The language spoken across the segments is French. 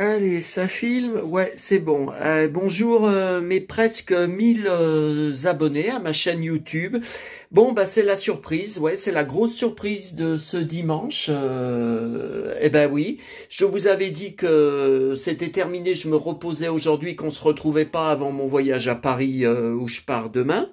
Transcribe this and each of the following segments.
Allez, ça filme. Ouais, c'est bon. Euh, bonjour euh, mes presque 1000 euh, abonnés à ma chaîne YouTube. Bon, bah c'est la surprise. Ouais, c'est la grosse surprise de ce dimanche. eh ben oui, je vous avais dit que c'était terminé. Je me reposais aujourd'hui, qu'on se retrouvait pas avant mon voyage à Paris où je pars demain.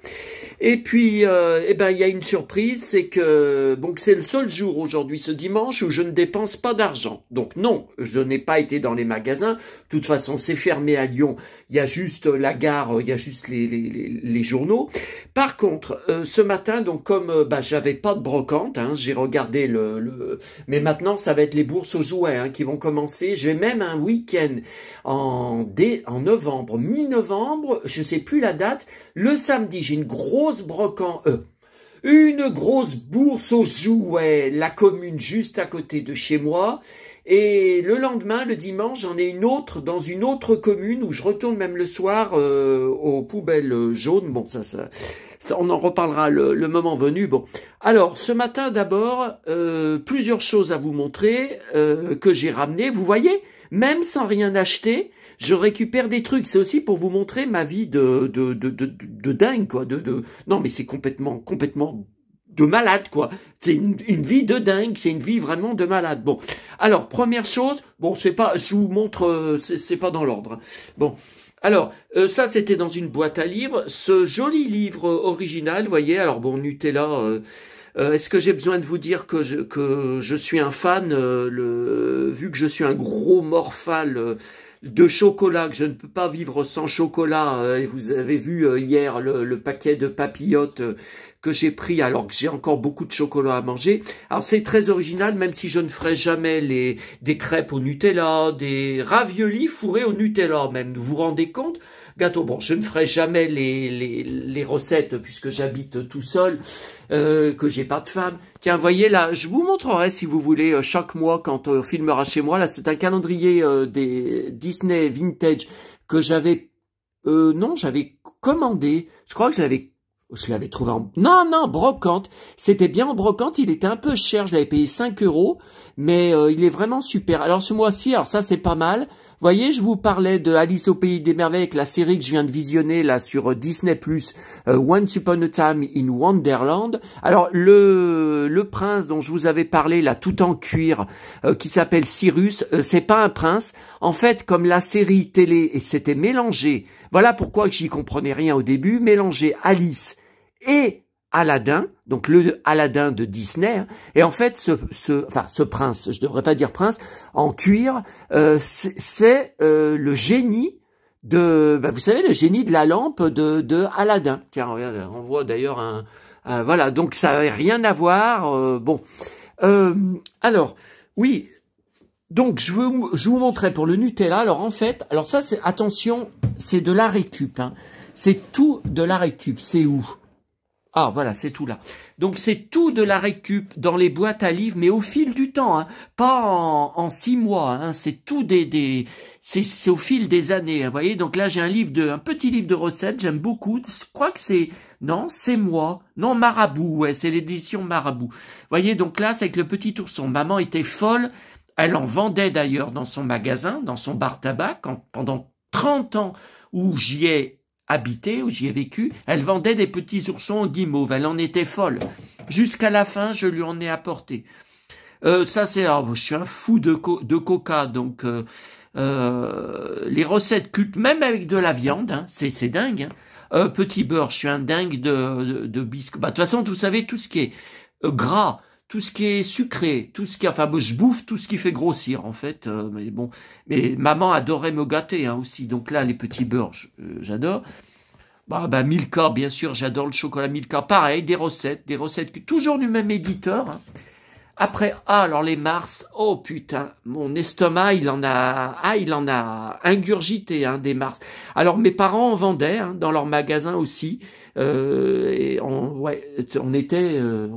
Et puis, euh, eh ben, il y a une surprise, c'est que donc c'est le seul jour aujourd'hui, ce dimanche, où je ne dépense pas d'argent. Donc non, je n'ai pas été dans les magasins. De toute façon, c'est fermé à Lyon. Il y a juste euh, la gare, euh, il y a juste les, les, les, journaux. Par contre, ce matin, donc comme bah, j'avais pas de brocante, hein, j'ai regardé le, Mais maintenant, ça va être les bourses aux jouets hein, qui vont commencer. J'ai même un week-end en en novembre, mi-novembre, je sais plus la date. Le samedi, j'ai une grosse grosse brocante, euh, Une grosse bourse aux jouets, la commune juste à côté de chez moi. Et le lendemain, le dimanche, j'en ai une autre dans une autre commune où je retourne même le soir euh, aux poubelles jaunes. Bon, ça, ça, on en reparlera le, moment venu. Bon, alors ce matin d'abord, euh, plusieurs choses à vous montrer que j'ai ramenées. Vous voyez, même sans rien acheter, je récupère des trucs. C'est aussi pour vous montrer ma vie de, de, de, de, dingue, quoi. De, de... Non, mais c'est complètement, complètement de malade, quoi. C'est une, vie de dingue, c'est une vie vraiment de malade. Bon, alors, première chose, bon, c'est pas, je vous montre, euh, c'est pas dans l'ordre. Bon, alors, euh, ça, c'était dans une boîte à livres. Ce joli livre original, original, voyez, alors bon, Nutella... Euh, est-ce que j'ai besoin de vous dire que je, que je suis un fan le, Vu que je suis un gros morphal, de chocolat, que je ne peux pas vivre sans chocolat. Euh, et Vous avez vu euh, hier le, le paquet de papillotes euh, que j'ai pris alors que j'ai encore beaucoup de chocolat à manger. Alors c'est très original, même si je ne ferai jamais les, des crêpes au Nutella, des raviolis fourrés au Nutella même. Vous vous rendez compte Gâteau, bon, je ne ferai jamais les, les, les recettes puisque j'habite tout seul, euh, que j'ai pas de femme. Tiens, voyez là, je vous montrerai si vous voulez euh, chaque mois quand euh, on filmera chez moi. Là, c'est un calendrier euh, des Disney Vintage que j'avais... Euh, non, j'avais commandé. Je crois que j'avais je l'avais trouvé en... Non, non, brocante. C'était bien en brocante. Il était un peu cher. Je l'avais payé 5 euros. Mais euh, il est vraiment super. Alors ce mois-ci, alors ça c'est pas mal voyez, je vous parlais de Alice au pays des merveilles, la série que je viens de visionner là sur euh, Disney+, euh, Once Upon a Time in Wonderland. Alors le le prince dont je vous avais parlé là tout en cuir euh, qui s'appelle Cyrus, c'est pas un prince. En fait, comme la série télé et c'était mélangé. Voilà pourquoi j'y comprenais rien au début, mélangé Alice et Aladdin, donc le Aladdin de Disney. Et en fait, ce, enfin, ce prince, je devrais pas dire prince, en cuir, euh, c'est euh, le génie de, bah, vous savez, le génie de la lampe de, de Aladdin. Tiens, regarde, on voit d'ailleurs un, voilà. Donc ça n'a rien à voir. Euh, bon, alors oui. Donc je, je vous montrais pour le Nutella. Alors en fait, alors ça c'est attention, c'est de la récup. Hein. C'est tout de la récup. C'est où ah voilà, c'est tout là. Donc c'est tout de la récup dans les boîtes à livres, mais au fil du temps, hein. pas en, six mois. Hein. c'est tout des, des c'est au fil des années. Hein, voyez, donc là j'ai un livre de, un petit livre de recettes, j'aime beaucoup. Je crois que c'est non, c'est moi, non Marabout, ouais, c'est l'édition Marabout. voyez, donc là c'est avec le petit ourson. Maman était folle, elle en vendait d'ailleurs dans son magasin, dans son bar tabac, pendant 30 ans où j'y ai habité, où j'y ai vécu, elle vendait des petits oursons en guimauve, elle en était folle. Jusqu'à la fin, je lui en ai apporté. Euh, ça c'est, oh, je suis un fou de, de coca, donc euh, euh, les recettes cultes, même avec de la viande, hein, c'est c'est dingue. Hein. petit beurre, je suis un dingue de, de, bisque bah, de toute façon, vous savez tout ce qui est gras, tout ce qui est sucré, tout ce qui, enfin, je bouffe tout ce qui fait grossir en fait. Euh, mais bon, mais maman adorait me hein, gâter aussi. Donc là, les petits beurres, euh, j'adore. Bah, bah, Milka, bien sûr, j'adore le chocolat Milka. Pareil, des recettes, des recettes toujours du même éditeur. Hein. Après ah alors les Mars, oh putain, mon estomac il en a ah il en a ingurgité hein, des Mars. Alors mes parents en vendaient hein, dans leur magasin aussi. Euh, et on ouais on était euh,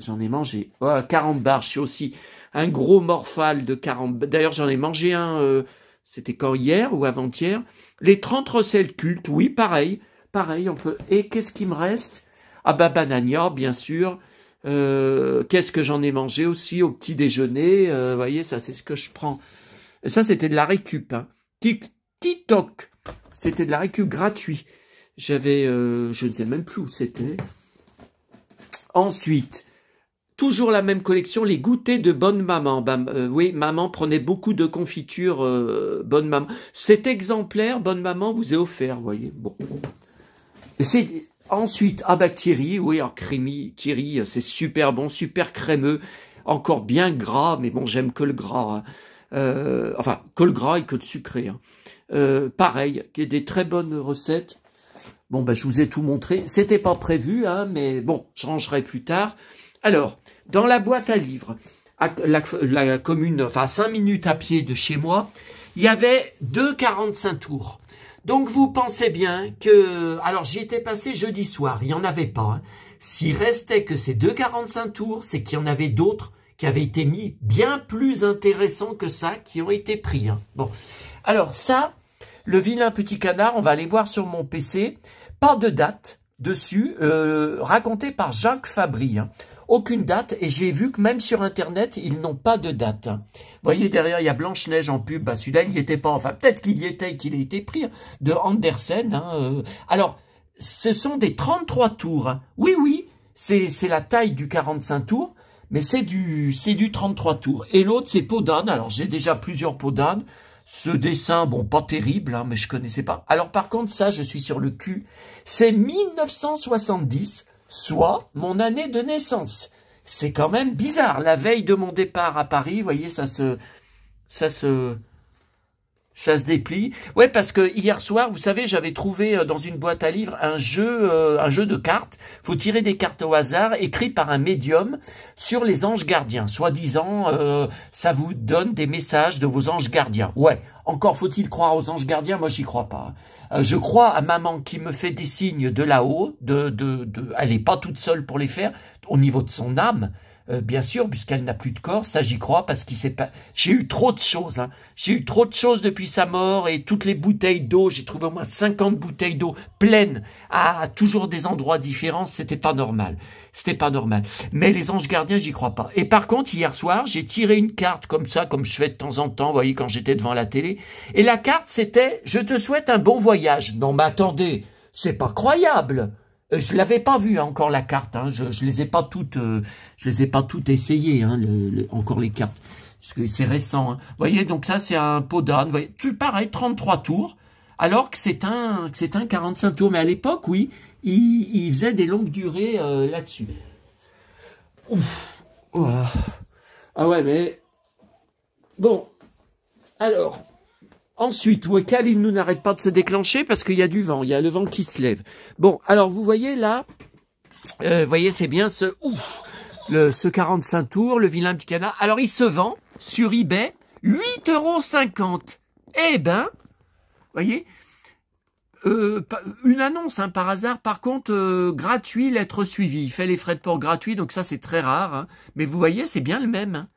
j'en ai mangé oh, 40 bars. Je suis aussi un gros morphal de 40. D'ailleurs j'en ai mangé un. Euh, c'était quand hier ou avant-hier. Les 30 recettes cultes, oui pareil, pareil on peut. Et qu'est-ce qui me reste Ah bah Banania, bien sûr. Euh, qu'est-ce que j'en ai mangé aussi au petit déjeuner euh, Vous voyez, ça c'est ce que je prends. Et ça c'était de la récup. Hein. toc c'était de la récup gratuit. J'avais, euh, je ne sais même plus où c'était. Ensuite, toujours la même collection, les goûters de bonne maman. Bah, oui, maman prenait beaucoup de confitures bonne maman. Cet exemplaire, bonne maman, vous est offert, voyez. Bon. C'est Ensuite, ah bah, Thierry, oui, alors crémi, Thierry, euh, c'est super bon, super crémeux, encore bien gras, mais bon, j'aime que le gras. Hein. Euh, enfin, que le gras et que le sucré. Hein. Euh, pareil, qui est des très bonnes recettes. Bon, ben je vous ai tout montré. C'était pas prévu, hein, mais bon, je rangerai plus tard. Alors, dans la boîte à livres, à la, commune, enfin, 5 minutes à pied de chez moi, il y avait deux 45 tours. Donc vous pensez bien que... Alors j'y étais passé jeudi soir, il n'y en avait pas. Hein. S'il restait que ces deux 2,45 tours, c'est qu'il y en avait d'autres qui avaient été mis bien plus intéressants que ça, qui ont été pris. Hein. Bon, alors ça, le vilain petit canard, on va aller voir sur mon PC. Pas de date, dessus, euh, raconté par Jacques Fabry. Hein. Aucune date, et j'ai vu que même sur Internet, ils n'ont pas de date. Hein. Vous voyez, derrière, il y a Blanche-Neige en pub. Bah, Celui-là, il n'y était pas. Enfin, peut-être qu'il y était et qu'il a été pris. Hein, de Andersen. Euh. Alors, ce sont des 33 tours. Oui, oui, c'est la taille du 45 tours mais c'est du c'est du 33 tours. Et l'autre, c'est peau Alors, j'ai déjà plusieurs peaux ce dessin, bon, pas terrible, hein, mais je connaissais pas. Alors par contre, ça, je suis sur le cul. C'est 1970, soit mon année de naissance. C'est quand même bizarre. La veille de mon départ à Paris, vous voyez, ça se... Ça se ça se déplie. Ouais, parce que hier soir, vous savez, j'avais trouvé euh, dans une boîte à livres un jeu, euh, un jeu de cartes. Faut tirer des cartes au hasard, écrit par un médium sur les anges gardiens. Soi-disant, euh, ça vous donne des messages de vos anges gardiens. Ouais. Encore faut-il croire aux anges gardiens Moi, j'y crois pas. je crois à maman qui me fait des signes de là-haut. De, de, de, elle est pas toute seule pour les faire au niveau de son âme. Euh, bien sûr, puisqu'elle n'a plus de corps. Ça, j'y crois parce qu'il s'est pas. J'ai eu trop de choses. Hein. J'ai eu trop de choses depuis sa mort et toutes les bouteilles d'eau. J'ai trouvé au moins 50 bouteilles d'eau pleines à toujours des endroits différents. C'était pas normal. C'était pas normal. Mais les anges gardiens, j'y crois pas. Et par contre, hier soir, j'ai tiré une carte comme ça, comme je fais de temps en temps. Vous voyez, quand j'étais devant la télé. Et la carte, c'était "Je te souhaite un bon voyage". Non, mais attendez, c'est pas croyable. Euh, je l'avais pas vu encore la carte. Hein. Je, je les ai pas toutes, euh, je les ai pas toutes essayées. Hein, encore les cartes, parce que c'est récent. Hein. Vous Voyez, donc ça c'est un pot Voyez, tu pareil, 33 tours, alors que c'est un, c'est un 45 tours. Mais à l'époque, oui, il, il, faisait des longues durées euh, là-dessus. Ouf. Ah ouais, mais bon. Alors, Ensuite, Wekal, il nous n'arrête pas de se déclencher parce qu'il y a du vent, il y a le vent qui se lève. Bon, alors vous voyez là, vous euh, voyez, c'est bien ce ouf, le, ce 45 tours, le vilain petit canard. Alors il se vend sur eBay 8,50 euros. Eh ben, voyez, euh, une annonce hein, par hasard. Par contre, euh, gratuit, l'être suivi Il fait les frais de port gratuits, donc ça c'est très rare. Hein. Mais vous voyez, c'est bien le même. Hein.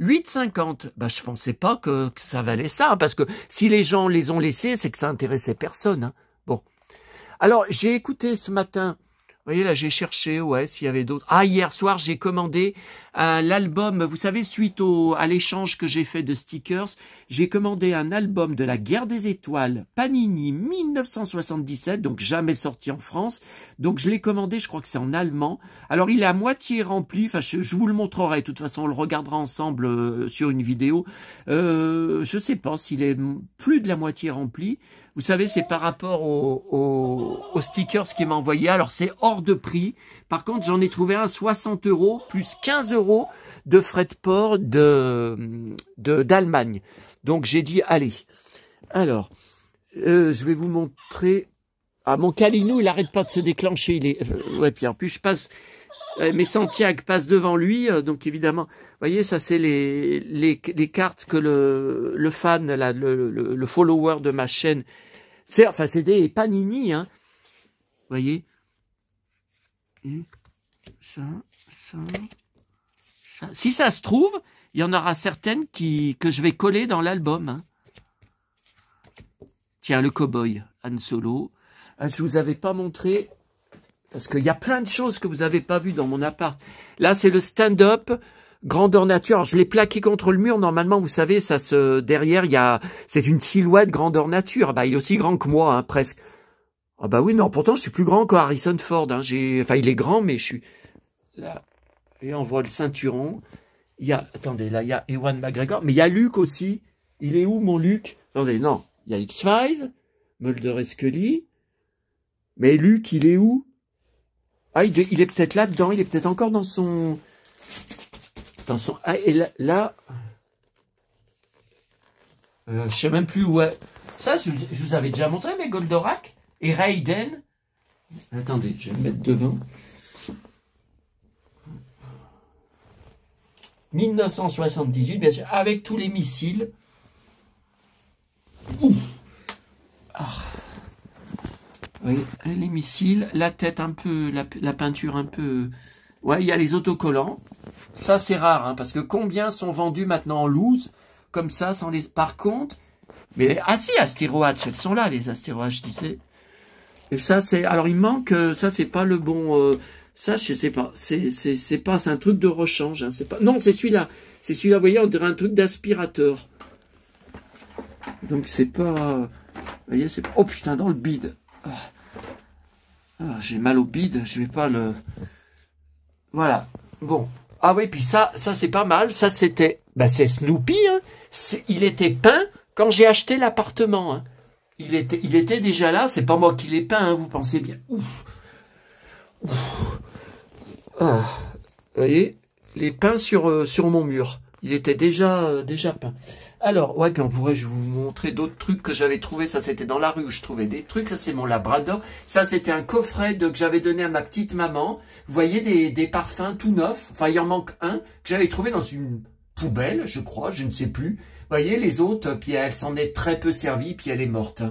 8,50. Bah, je pensais pas que, ça valait ça, parce que si les gens les ont laissés, c'est que ça intéressait personne. Hein. Bon. Alors, j'ai écouté ce matin. Vous voyez, là, j'ai cherché, ouais, s'il y avait d'autres. Ah, hier soir, j'ai commandé un l'album. Vous savez, suite au, à l'échange que j'ai fait de stickers, j'ai commandé un album de la Guerre des Étoiles, Panini 1977, donc jamais sorti en France. Donc je l'ai commandé, je crois que c'est en allemand. Alors il est à moitié rempli. Enfin, je, vous le montrerai. De toute façon, on le regardera ensemble euh, sur une vidéo. Euh, je sais pas s'il est plus de la moitié rempli. Vous savez, c'est par rapport aux stickers qui m'a envoyé. Alors c'est hors de prix. Par contre, j'en ai trouvé un 60 euros plus 15 euros de frais de port de d'Allemagne. Donc j'ai dit allez. Alors, euh, je vais vous montrer. Ah mon Kalinou, il arrête pas de se déclencher. Il est euh, ouais. Puis je passe euh, mais Santiago passe devant lui, donc évidemment, vous voyez, ça c'est les, les, cartes que le, le fan, la, le, le, follower de ma chaîne, c'est enfin c'est des Panini, hein, vous voyez, si ça se trouve, il y en aura certaines qui, que je vais coller dans l'album. Hein. Tiens, le cowboy, Han Solo. Ah, je vous avais pas montré, parce qu'il y a plein de choses que vous n'avez pas vues dans mon appart. Là, c'est le stand-up grandeur nature. je l'ai plaqué contre le mur. Normalement, vous savez, ça se derrière, il y a, c'est une silhouette grandeur nature. Bah, il est aussi grand que moi, hein, presque. Ah bah oui, non, pourtant je suis plus grand que Harrison Ford. Hein. J'ai, enfin, il est grand, mais je suis là. Et on voit le ceinturon. Il y a, attendez, là, il y a Ewan McGregor, mais il y a Luke aussi. Il est où mon Luke Attendez, non, il y a X-Files, Mulder et Scully. Mais Luke, il est où Ah, il, est peut-être là-dedans. Il est peut-être encore dans son, dans son. Ah, et là, là... Euh, je sais même plus où. Ça, je, je vous avais déjà montré, mais Goldorak. Et Raiden, attendez, je vais me mettre devant. 1978, bien sûr, avec tous les missiles. Ah. Oui, les missiles, la tête un peu, la, peinture un peu. Ouais, il y a les autocollants. Ça, c'est rare, hein, parce que combien sont vendus maintenant en loose, comme ça, sans les. Par contre, mais ah si, astéroïdes, elles sont là, les astéroïdes, tu sais. Et ça, c'est. Alors, il manque. Euh, ça, c'est pas le bon. Euh, ça, je sais pas. C'est pas. C'est un truc de rechange. Hein, c'est pas. Non, c'est celui-là. C'est celui-là. Vous voyez, on dirait un truc d'aspirateur. Donc, c'est pas. Vous voyez, c'est. Oh putain, dans le bide. Ah. Ah, j'ai mal au bide. Je vais pas le. Voilà. Bon. Ah oui, puis ça, ça c'est pas mal. Ça, c'était. Bah, c'est Snoopy. Hein. Il était peint quand j'ai acheté l'appartement. Hein il était, déjà là. C'est pas moi qui l'ai peint, hein, vous pensez bien. Ouf. Ah, vous voyez, les est euh, sur, mon mur. Il était déjà, euh, déjà peint. Alors, ouais, puis on pourrait, je vous montrer d'autres trucs que j'avais trouvé. Ça, c'était dans la rue où je trouvais des trucs. Ça, c'est mon Labrador. Ça, c'était un coffret que j'avais donné à ma petite maman. Vous voyez, des, des parfums tout neufs. Enfin, il en manque un que j'avais trouvé dans une poubelle, je crois, je ne sais plus voyez, les autres, puis elle s'en est très peu servie, puis elle est morte.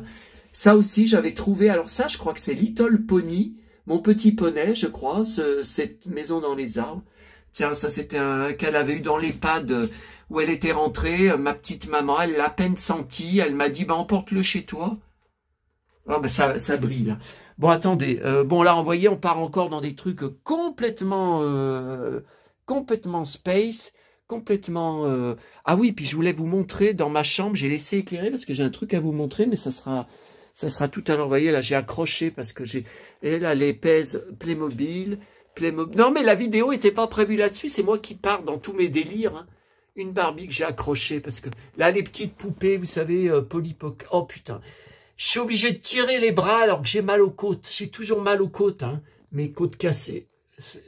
Ça aussi, j'avais trouvé, alors ça, je crois que c'est Little Pony, mon petit poney, je crois, cette maison dans les arbres. Tiens, ça c'était un qu'elle avait eu dans l'EHPAD où elle était rentrée. Euh, ma petite maman, elle l'a à peine senti. Elle m'a dit, ben, emporte-le chez toi. Ah oh, ça, ça brille. Bon, attendez. Euh, bon, là, voyez, on part encore dans des trucs complètement, euh, complètement space complètement. Euh, ah oui, puis je voulais vous montrer dans ma chambre, j'ai laissé éclairer parce que j'ai un truc à vous montrer, mais ça sera, ça sera tout à l'heure. Vous voyez, là, j'ai accroché parce que j'ai. Et là, les pèses Playmobil, Playmobil. Non, mais la vidéo n'était pas prévue là-dessus, c'est moi qui pars dans tous mes délires. Hein. Une Barbie que j'ai accrochée parce que là, les petites poupées, vous savez, euh, polypoc. Oh putain. Je suis obligé de tirer les bras alors que j'ai mal aux côtes. J'ai toujours mal aux côtes, hein. mes côtes cassées.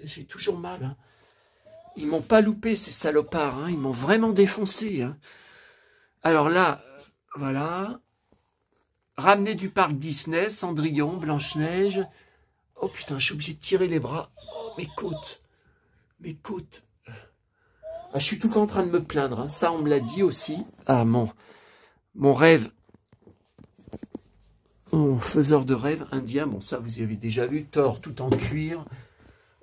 J'ai toujours mal. Hein. Ils m'ont pas loupé, ces salopards. Hein. Ils m'ont vraiment défoncé. Hein. Alors là, voilà. Ramener du parc Disney, Cendrillon, Blanche-Neige. Oh putain, je suis obligé de tirer les bras. Oh, mes côtes. Mes côtes. Ah, je suis tout le temps en train de me plaindre. Hein. Ça, on me l'a dit aussi. Ah, mon, mon rêve. Mon faiseur de rêve indien. Bon, ça, vous y avez déjà vu. Thor tout en cuir.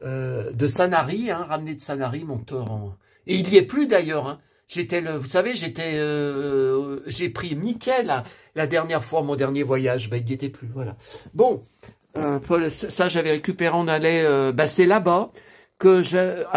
Euh, de Sanary, hein, ramené de Sanary, torrent. Et il y est plus d'ailleurs. Hein. J'étais vous savez, j'étais, euh, j'ai pris nickel la, dernière fois, mon dernier voyage. Ben, il n'y était plus, voilà. Bon, euh, ça j'avais récupéré, on allait, ben, là-bas que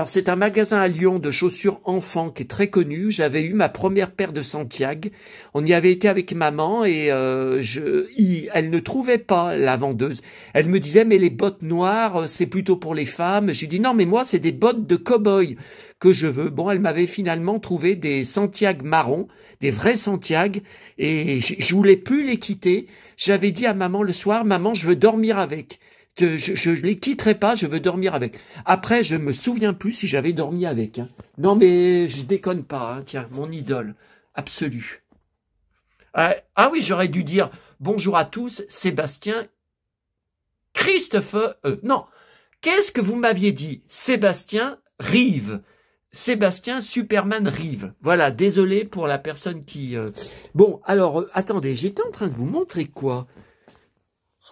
c'est un magasin à Lyon de chaussures enfants qui est très connu. J'avais eu ma première paire de Santiago. On y avait été avec maman et euh, je, elle ne trouvait pas la vendeuse. Elle me disait mais les bottes noires euh, c'est plutôt pour les femmes. J'ai dit non mais moi c'est des bottes de cow-boy que je veux. Bon, elle m'avait finalement trouvé des Santiago marrons, des vrais Santiago, et je, je voulais plus les quitter. J'avais dit à maman le soir, maman, je veux dormir avec je ne les quitterai pas, je veux dormir avec. Après, je me souviens plus si j'avais dormi avec. Hein. Non, mais je déconne pas, hein, tiens, mon idole absolue. Euh, ah oui, j'aurais dû dire bonjour à tous, Sébastien, Christophe, euh, non, qu'est-ce que vous m'aviez dit Sébastien Rive. Sébastien Superman Rive. Voilà, désolé pour la personne qui... Euh. Bon, alors, attendez, j'étais en train de vous montrer quoi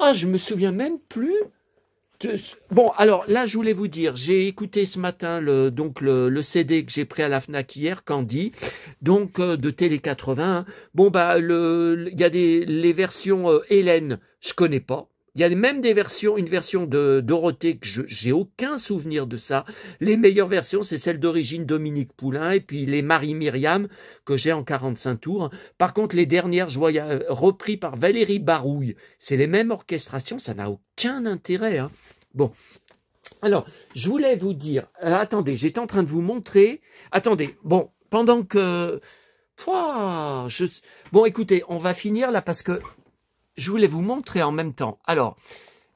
ah, je me souviens même plus. De... Bon, alors là, je voulais vous dire, j'ai écouté ce matin le, donc le, le CD que j'ai pris à la Fnac hier, Candy, donc euh, de Télé 80. Bon bah, il y a des les versions euh, Hélène, je connais pas. Il y a même des versions, une version de Dorothée que je j'ai aucun souvenir de ça. Les meilleures versions, c'est celle d'origine Dominique Poulain et puis les Marie Myriam que j'ai en 45 tours. Par contre, les dernières, je euh, par Valérie Barouille. C'est les mêmes orchestrations, ça n'a aucun intérêt. Hein. Bon. Alors, je voulais vous dire, euh, attendez, j'étais en train de vous montrer. Attendez, bon, pendant que... Pouah, je... Bon, écoutez, on va finir là parce que je voulais vous montrer en même temps. Alors,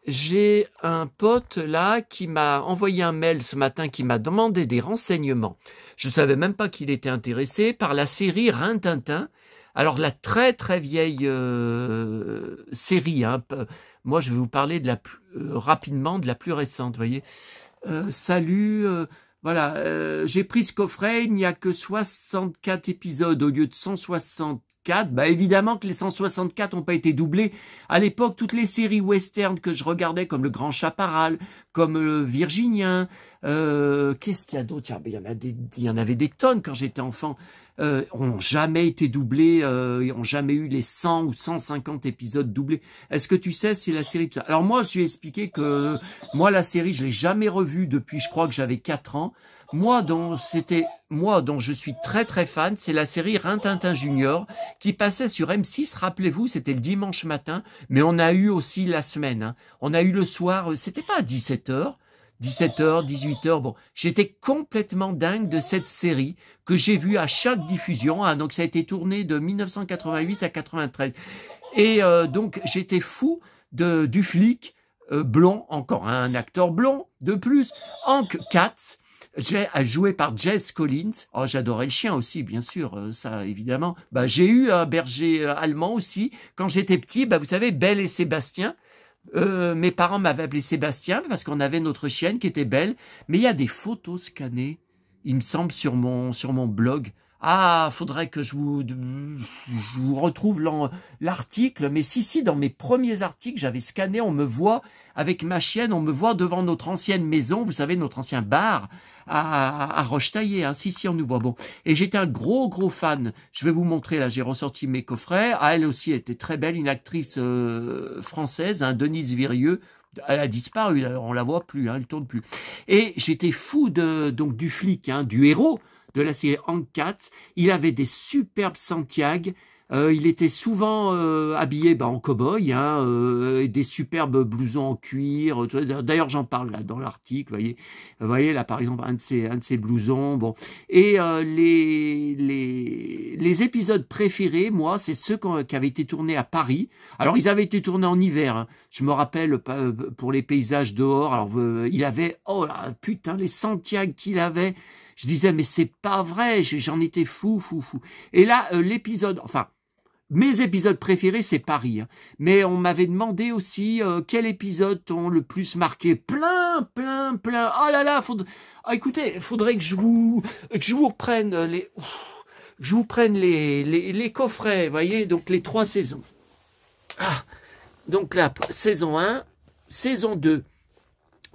j'ai un pote là qui m'a envoyé un mail ce matin qui m'a demandé des renseignements. Je ne savais même pas qu'il était intéressé par la série Rintintin. Alors la très très vieille euh, série. Hein, moi, je vais vous parler de la plus, euh, rapidement de la plus récente. vous Voyez. Euh, salut. voilà, j'ai pris ce coffret, il n'y a que 64 épisodes au lieu de 160 bah, évidemment que les 164 n'ont pas été doublés. À l'époque, toutes les séries western que je regardais, comme Le Grand Chaparral, comme euh, Virginien, euh, qu'est-ce qu'il y a d'autre Il y en il y en avait des tonnes quand j'étais enfant. Euh, ont jamais été doublés, euh, ont jamais eu les 100 ou 150 épisodes doublés. Est-ce que tu sais si la série... Alors moi, je lui ai expliqué que moi, la série, je l'ai jamais revue depuis, je crois que j'avais 4 ans. Moi dont c'était moi dont je suis très très fan, c'est la série Rintintin Junior qui passait sur M6. Rappelez-vous, c'était le dimanche matin, mais on a eu aussi la semaine. Hein. On a eu le soir, euh, c'était pas 17 h 17h, 18h, bon, j'étais complètement dingue de cette série que j'ai vue à chaque diffusion, hein, donc ça a été tourné de 1988 à 93. Et euh, donc j'étais fou de, du flic euh, blond, encore hein, un acteur blond de plus, Hank Katz, j'ai à euh, jouer par Jess Collins. Oh, j'adorais le chien aussi, bien sûr, euh, ça évidemment. Bah, j'ai eu un berger euh, allemand aussi quand j'étais petit. Bah, vous savez, Belle et Sébastien. Euh, mes parents m'avaient appelé Sébastien parce qu'on avait notre chienne qui était belle. Mais il y a des photos scannées, il me semble, sur mon sur mon blog ah, faudrait que je vous, je vous retrouve l'article. Mais si, si, dans mes premiers articles, j'avais scanné, on me voit avec ma chienne, on me voit devant notre ancienne maison, vous savez, notre ancien bar à, à Rochetaillé. Hein. Si, si, on nous voit. Bon. Et j'étais un gros, gros fan. Je vais vous montrer, là, j'ai ressorti mes coffrets. Ah, elle aussi était très belle, une actrice euh, française, hein, Denise Virieux elle a disparu, on la voit plus, hein, elle tourne plus. Et j'étais fou de donc du flic, hein, du héros de la série Hank Il avait des superbes Santiago. Euh, il était souvent euh, habillé bah, en cow-boy, hein, euh, des superbes blousons en cuir. D'ailleurs, j'en parle là dans l'article. Voyez, vous voyez là par exemple un de ces un de ces blousons. Bon, et les, les, les épisodes préférés, moi, c'est ceux qui avaient été tournés à Paris. Alors, ils avaient été tournés en hiver. Hein. Je me rappelle pour les paysages dehors. Alors, il avait oh là putain les Santiago qu'il avait. Je disais, mais c'est pas vrai, j'en étais fou, fou, fou. Et là, euh, l'épisode, enfin, mes épisodes préférés, c'est Paris. Hein. Mais on m'avait demandé aussi euh, quel épisode t'ont le plus marqué. Plein, plein, plein. Oh là là, faut... Ah, écoutez, faudrait que je vous, que je vous prenne euh, les, je vous prenne les, les, coffrets, voyez, donc les trois saisons. Ah, donc là, saison 1, saison 2.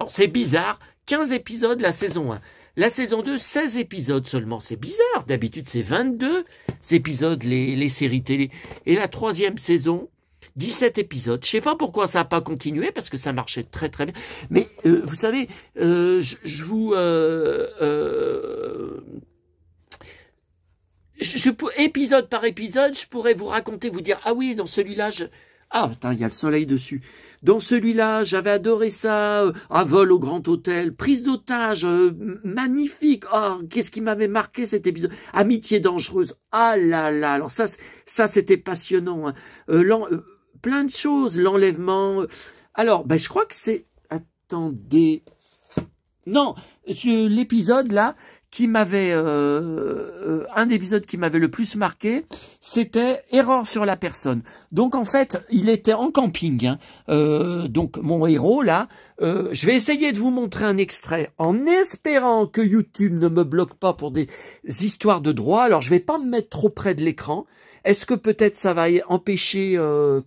C'est bizarre, 15 épisodes la saison 1. La saison 2, 16 épisodes seulement. C'est bizarre. D'habitude, c'est 22 épisodes, les, les séries télé. Et la troisième saison, 17 épisodes. Je sais pas pourquoi ça n'a pas continué, parce que ça marchait très très bien. Mais euh, vous savez, euh, je, vous... Euh, épisode par épisode, je pourrais vous raconter, vous dire, ah oui, dans celui-là, je... Ah, il y a le soleil dessus. Dans celui-là, j'avais adoré ça, euh, un vol au grand hôtel, prise d'otage, euh, magnifique. Oh, qu'est-ce qui m'avait marqué cet épisode Amitié dangereuse. Ah là là, alors ça, ça c'était passionnant. Hein. Euh, plein de choses, l'enlèvement. Alors, ben, je crois que c'est... Attendez. Non, l'épisode là, qui m'avait euh, euh, un épisode qui m'avait le plus marqué, c'était erreur sur la personne. Donc en fait, il était en camping. Hein. Euh, donc mon héros là, je vais essayer de vous montrer un extrait en espérant que YouTube ne me bloque pas pour des histoires de droit. Alors je vais pas me mettre trop près de l'écran. Est-ce que peut-être ça va empêcher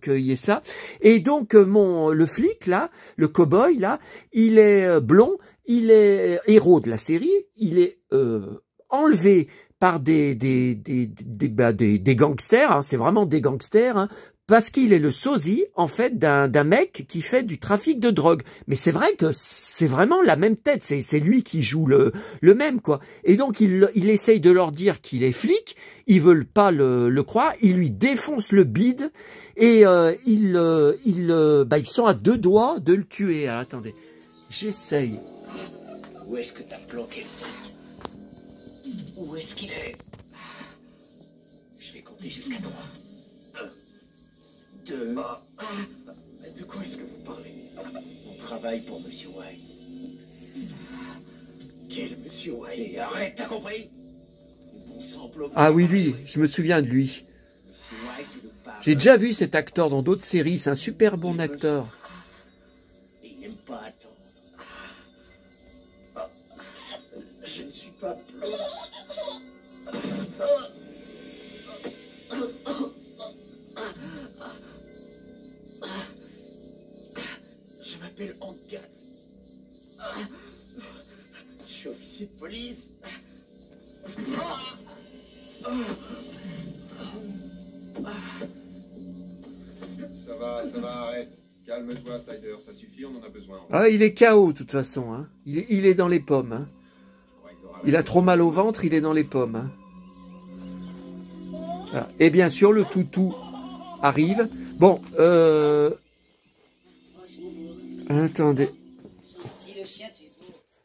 qu'il y ait ça Et donc mon le flic là, le cowboy là, il est blond, il est euh, héros de la série, il est euh, enlevé par des des des bah, gangsters, hein. c'est vraiment des gangsters, hein, parce qu'il est le sosie en fait d'un d'un mec qui fait du trafic de drogue. Mais c'est vrai que c'est vraiment la même tête, c'est c'est lui qui joue le le même quoi. Et donc il il essaye de leur dire qu'il est flic, ils veulent pas le le croire, ils lui défoncent le bide et euh, il il bah, ils sont à deux doigts de le tuer. Hein. attendez, j'essaye. Où est-ce que t'as planqué le feu Où est-ce qu'il est, Je vais compter jusqu'à trois. Un, deux. de quoi est-ce que vous parlez On travaille pour Monsieur White. Quel Monsieur White eh, Arrête, t'as compris ah oui, lui, je me souviens de lui. J'ai déjà vu cet acteur dans d'autres séries, c'est un super bon acteur. en Hankat. Ah, je suis officier de police. Ça va, ça va, arrête. Calme-toi, Slider, ça suffit, on en a besoin. Ah, il est KO, de toute façon. Hein. Il, est, il est dans les pommes. Hein. Il a trop mal au ventre, il est dans les pommes. Hein. Ah, et bien sûr, le toutou arrive. Bon, euh, Attendez.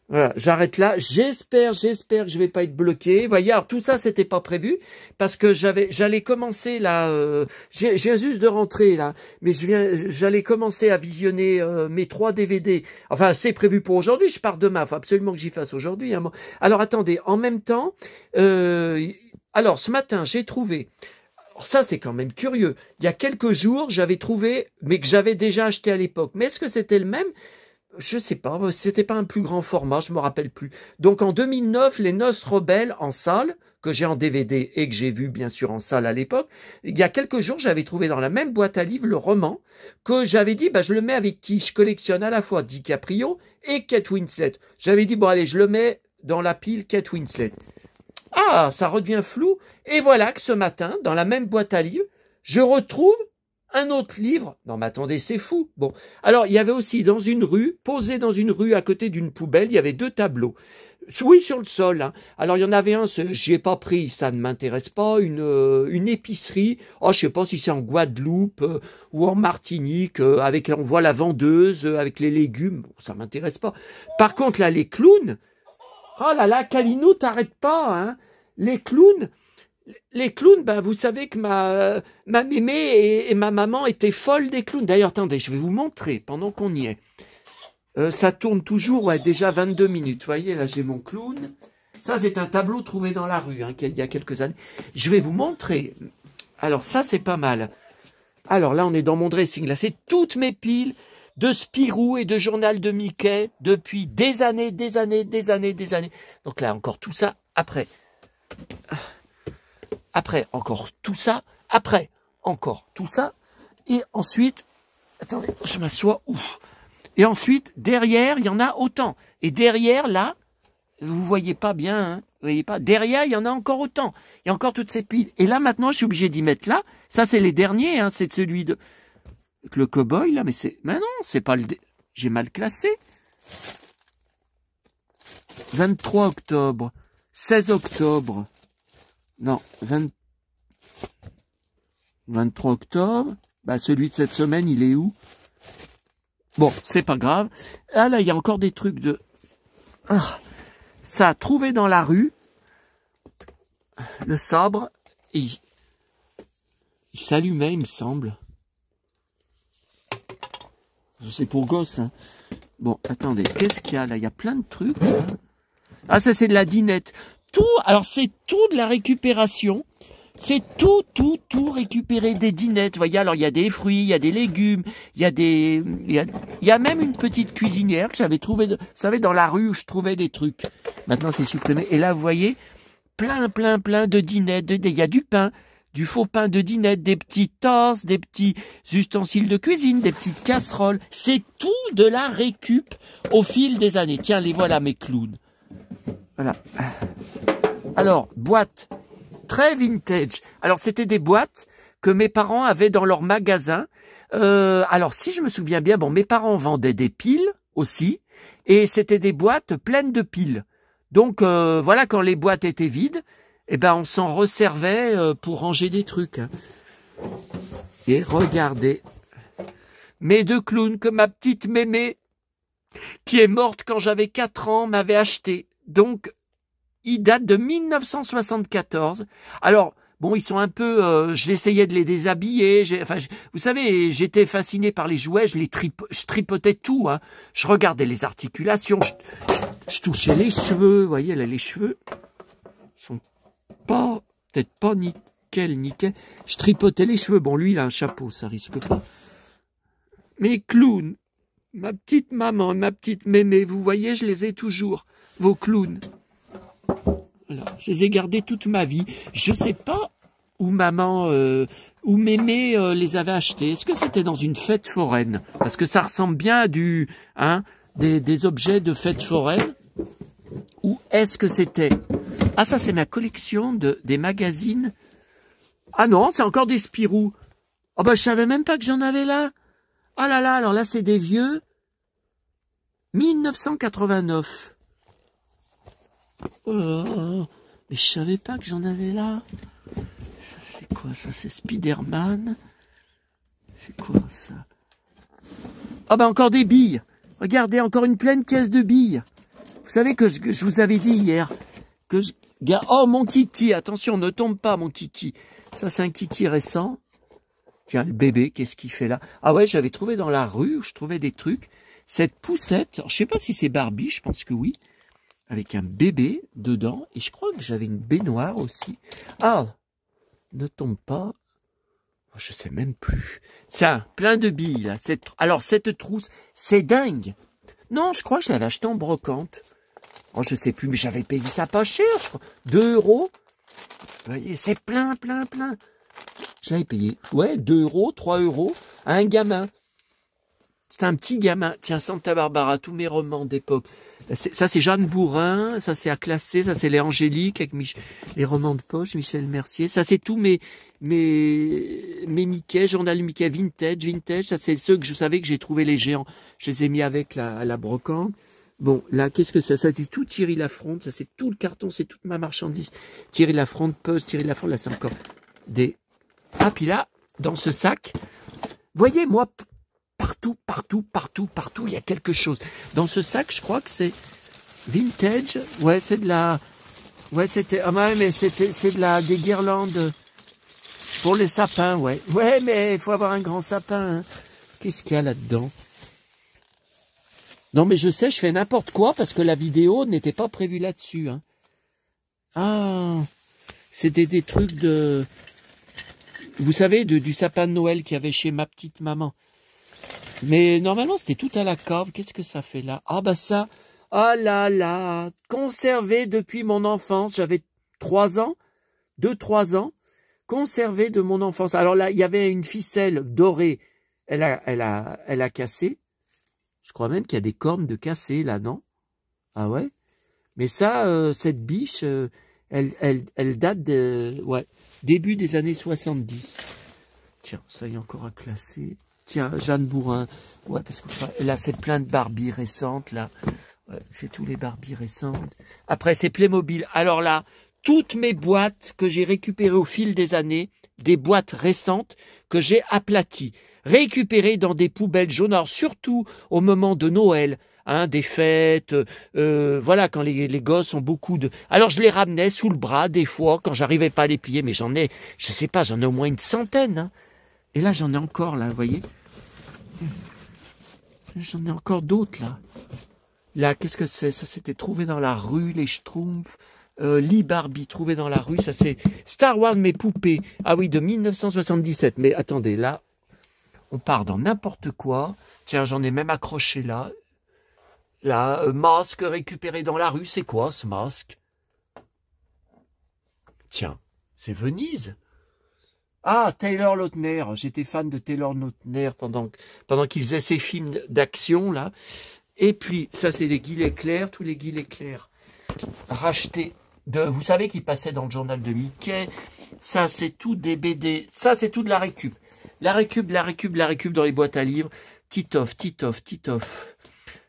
Voilà, j'arrête là. J'espère, j'espère que je vais pas être bloqué. Vous voyez, alors tout ça, c'était pas prévu parce que j'avais, j'allais commencer là. Euh, je viens juste de rentrer là, mais je viens, j'allais commencer à visionner euh, mes trois DVD. Enfin, c'est prévu pour aujourd'hui. Je pars demain. Il Faut absolument que j'y fasse aujourd'hui. Hein, alors attendez. En même temps, euh, alors ce matin, j'ai trouvé ça, c'est quand même curieux. Il y a quelques jours, j'avais trouvé, mais que j'avais déjà acheté à l'époque. Mais est-ce que c'était le même Je ne sais pas. Ce n'était pas un plus grand format, je me rappelle plus. Donc en 2009, les Noces rebelles en salle, que j'ai en DVD et que j'ai vu bien sûr en salle à l'époque. Il y a quelques jours, j'avais trouvé dans la même boîte à livres le roman que j'avais dit, bah, je le mets avec qui je collectionne à la fois DiCaprio et Kate Winslet. J'avais dit, bon allez, je le mets dans la pile Kate Winslet. Ah, ça redevient flou et voilà que ce matin, dans la même boîte à livres, je retrouve un autre livre. Non, mais attendez, c'est fou. Bon. Alors, il y avait aussi dans une rue, posé dans une rue à côté d'une poubelle, il y avait deux tableaux. Oui, sur le sol. Hein. Alors, il y en avait un, j'ai pas pris, ça ne m'intéresse pas, une, euh, une épicerie. Oh, je sais pas si c'est en Guadeloupe euh, ou en Martinique, euh, avec, on voit la vendeuse, avec les légumes. Bon, ça m'intéresse pas. Par contre, là, les clowns. Oh là là, Kalinou, t'arrêtes pas, hein. Les clowns les clowns, bah, vous savez que ma, ma mémé et, ma maman étaient folles des clowns. D'ailleurs, attendez, je vais vous montrer pendant qu'on y est. Euh, ça tourne toujours, ouais, déjà 22 minutes. Vous voyez, là, j'ai mon clown. Ça, c'est un tableau trouvé dans la rue, hein, il y a quelques années. Je vais vous montrer. Alors, ça, c'est pas mal. Alors là, on est dans mon dressing. Là, c'est toutes mes piles de Spirou et de journal de Mickey depuis des années, des années, des années, des années. Donc là, encore tout ça après. Ah après encore tout ça, après encore tout ça, et ensuite, attendez, je m'assois, ouf. Et ensuite, derrière, il y en a autant. Et derrière, là, vous voyez pas bien, hein, voyez pas, derrière, il y en a encore autant. Il y a encore toutes ces piles. Et là, maintenant, je suis obligé d'y mettre là. Ça, c'est les derniers, hein, c'est celui de le cow-boy, là, mais c'est, mais non, c'est pas le, j'ai mal classé. 23 octobre, 16 octobre, non, 23 octobre. Bah, celui de cette semaine, il est où Bon, c'est pas grave. Ah là, il y a encore des trucs de... Ah, ça a trouvé dans la rue le sabre. il, s'allumait, il me semble. C'est pour gosse. Hein. Bon, attendez, qu'est-ce qu'il y a là Il y a plein de trucs. Hein. Ah, ça c'est de la dinette tout, alors c'est tout de la récupération. C'est tout, tout, tout récupéré. des dinettes. voyez, alors il y a des fruits, il y a des légumes, il y a des, il y a, même une petite cuisinière que j'avais trouvée, vous savez, dans la rue où je trouvais des trucs. Maintenant, c'est supprimé. Et là, vous voyez, plein, plein, plein de dinettes. Il y a du pain, du faux pain de dinettes, des petits tasses, des petits ustensiles de cuisine, des petites casseroles. C'est tout de la récup au fil des années. Tiens, les voilà mes clowns. Voilà. Alors, boîte. Très vintage. Alors, c'était des boîtes que mes parents avaient dans leur magasin. Euh, alors, si je me souviens bien, bon, mes parents vendaient des piles aussi. Et c'était des boîtes pleines de piles. Donc, euh, voilà, quand les boîtes étaient vides, eh ben, on s'en resservait euh, pour ranger des trucs. Hein. Et regardez. Mes deux clowns que ma petite mémé, qui est morte quand j'avais quatre ans, m'avait acheté. Donc, il date de 1974. Alors, bon, ils sont un peu. Euh, je l'essayais de les déshabiller. Enfin, vous savez, j'étais fasciné par les jouets. Je les trip, je tripotais tout. Hein. Je regardais les articulations. Je, touchais les cheveux. Vous voyez là, les cheveux sont pas peut-être pas nickel, nickel. Je tripotais les cheveux. Bon, lui, il a un chapeau, ça risque pas. Mais clown, Ma petite maman, ma petite mémé, vous voyez, je les ai toujours, vos clowns. je les ai gardés toute ma vie. Je ne sais pas où maman euh, où mémé euh, les avait achetés. Est-ce que c'était dans une fête foraine Parce que ça ressemble bien à du hein, des, des objets de fête foraine. Ou est-ce que c'était Ah ça c'est ma collection de des magazines. Ah non, c'est encore des Spirou. Ah bah je savais même pas que j'en avais là. Ah là là, alors là, c'est des vieux. 1989. mais je savais pas que j'en avais là. Ça, c'est quoi Ça, c'est Spider-Man. C'est quoi ça Ah bah encore des billes. Regardez, encore une pleine caisse de billes. Vous savez que je, vous avais dit hier que je... Oh, mon kiki, attention, ne tombe pas, mon kiki. Ça, c'est un kiki récent. Tiens, le bébé, qu'est-ce qu'il fait là Ah ouais, j'avais trouvé dans la rue, je trouvais des trucs. Cette poussette, je sais pas si c'est Barbie, je pense que oui, avec un bébé dedans. Et je crois que j'avais une baignoire aussi. Ah, ne tombe pas. Oh, je sais même plus. ça plein de billes là. Alors cette trousse, c'est dingue. Non, je crois que je l'avais acheté en brocante. Oh, je sais plus, mais j'avais payé ça pas cher, je crois. euros. voyez, c'est plein, plein, plein. Je payé. Ouais, 2 euros, 3 euros à un gamin. c'est un petit gamin. Tiens, Santa Barbara, tous mes romans d'époque. Ça, c'est Jeanne Bourrin, ça, c'est à classer, ça, c'est les Angéliques, avec les romans de poche, Michel Mercier. Ça, c'est tous mes, mes, mes Mickey, journal Mickey vintage, vintage. Ça, c'est ceux que je savais que j'ai trouvé les géants. Je les ai mis avec la, la brocante. Bon, là, qu'est-ce que ça Ça, c'est tout Thierry Lafronde, ça, c'est tout le carton, c'est toute ma marchandise. Thierry Lafronde, Poste, Thierry Lafronde, là, c'est encore des ah, puis là, dans ce sac, voyez, moi, partout, partout, partout, partout, il y a quelque chose. Dans ce sac, je crois que c'est vintage. Ouais, c'est de la. Ouais, c'était. Ah, ouais, mais c'était, c'est de la des guirlandes pour les sapins. Ouais. Ouais, mais il faut avoir un grand sapin. Hein. Qu'est-ce qu'il y a là-dedans Non, mais je sais, je fais n'importe quoi parce que la vidéo n'était pas prévue là-dessus. Hein. Ah, c'était des trucs de vous savez, du sapin de Noël qu'il y avait chez ma petite maman. Mais normalement, c'était tout à la corde. Qu'est-ce que ça fait là Ah bah ça, ah là là, conservé depuis mon enfance. J'avais trois ans, deux trois ans, conservé de mon enfance. Alors là, il y avait une ficelle dorée. Elle a, elle a, elle a cassé. Je crois même qu'il y a des cornes de cassé là, non Ah ouais. Mais ça, euh, cette biche, euh, elle, elle, elle date de, ouais début des années 70. Tiens, ça y est encore à classer. Tiens, Jeanne Bourrin. Ouais, parce que là, c'est plein de Barbie récentes, là. c'est tous les Barbie récentes. Après, c'est Playmobil. Alors là, toutes mes boîtes que j'ai récupérées au fil des années, des boîtes récentes que j'ai aplaties, récupérées dans des poubelles jaunes. surtout au moment de Noël, Hein, des fêtes, euh, voilà, quand les, les gosses ont beaucoup de... Alors je les ramenais sous le bras des fois quand j'arrivais pas à les plier, mais j'en ai, je sais pas, j'en ai au moins une centaine. Hein. Et là j'en ai encore, là, vous voyez. J'en ai encore d'autres, là. Là, qu'est-ce que c'est Ça c'était trouvé dans la rue, les Schtroumpfs. Euh, Lee Barbie trouvé dans la rue, ça c'est Star Wars mes poupées. Ah oui, de 1977. Mais attendez, là, on part dans n'importe quoi. Tiens, j'en ai même accroché là. La euh, masque récupéré dans la rue, c'est quoi ce masque Tiens, c'est Venise. Ah, Taylor Lautner, j'étais fan de Taylor Lautner pendant, pendant qu'il faisait ses films d'action, là. Et puis, ça c'est les guillets clairs, tous les guillets clairs rachetés de... Vous savez qu'il passait dans le journal de Mickey. Ça c'est tout des BD, ça c'est tout de la récup. La récup, la récup, la récup dans les boîtes à livres. Titoff, Titoff, Titoff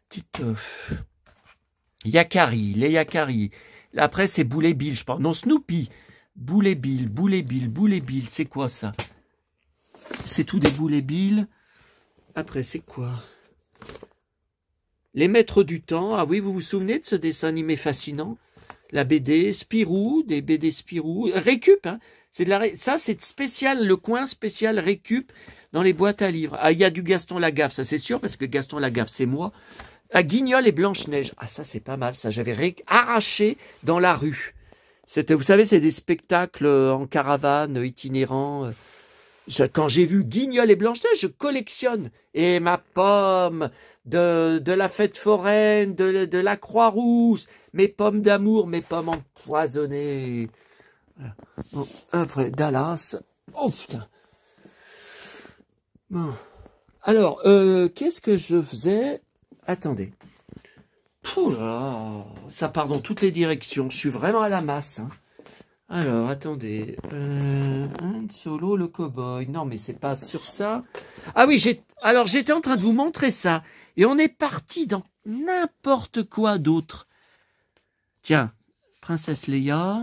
petite euh, Yakari, les Yakari. Après, c'est Boulet Bill, je pense. Non, Snoopy. Boulet Bill, Boulet Bill, Boulet Bill. C'est quoi ça C'est tout des Boulet Bill. Après, c'est quoi Les Maîtres du Temps. Ah oui, vous vous souvenez de ce dessin animé fascinant La BD Spirou, des BD Spirou. Récup, hein c'est de Ça, c'est spécial, le coin spécial récup dans les boîtes à livres. Ah, il y a du Gaston Lagaffe, ça c'est sûr, parce que Gaston Lagaffe, c'est moi à Guignol et Blanche-Neige. Ah, ça, c'est pas mal, ça. J'avais arraché dans la rue. C'était, vous savez, c'est des spectacles euh, en caravane, itinérants. Euh. quand j'ai vu Guignol et Blanche-Neige, je collectionne. Et ma pomme de, de la fête foraine, de, la Croix-Rousse, mes pommes d'amour, mes pommes empoisonnées. Un vrai Dallas. Oh putain. Bon. Alors, euh, qu'est-ce que je faisais Attendez. ça part dans toutes les directions. Je suis vraiment à la masse. Hein. Alors, attendez. Euh, un solo, le cowboy. Non, mais c'est pas sur ça. Ah oui, alors j'étais en train de vous montrer ça. Et on est parti dans n'importe quoi d'autre. Tiens, Princesse Leia.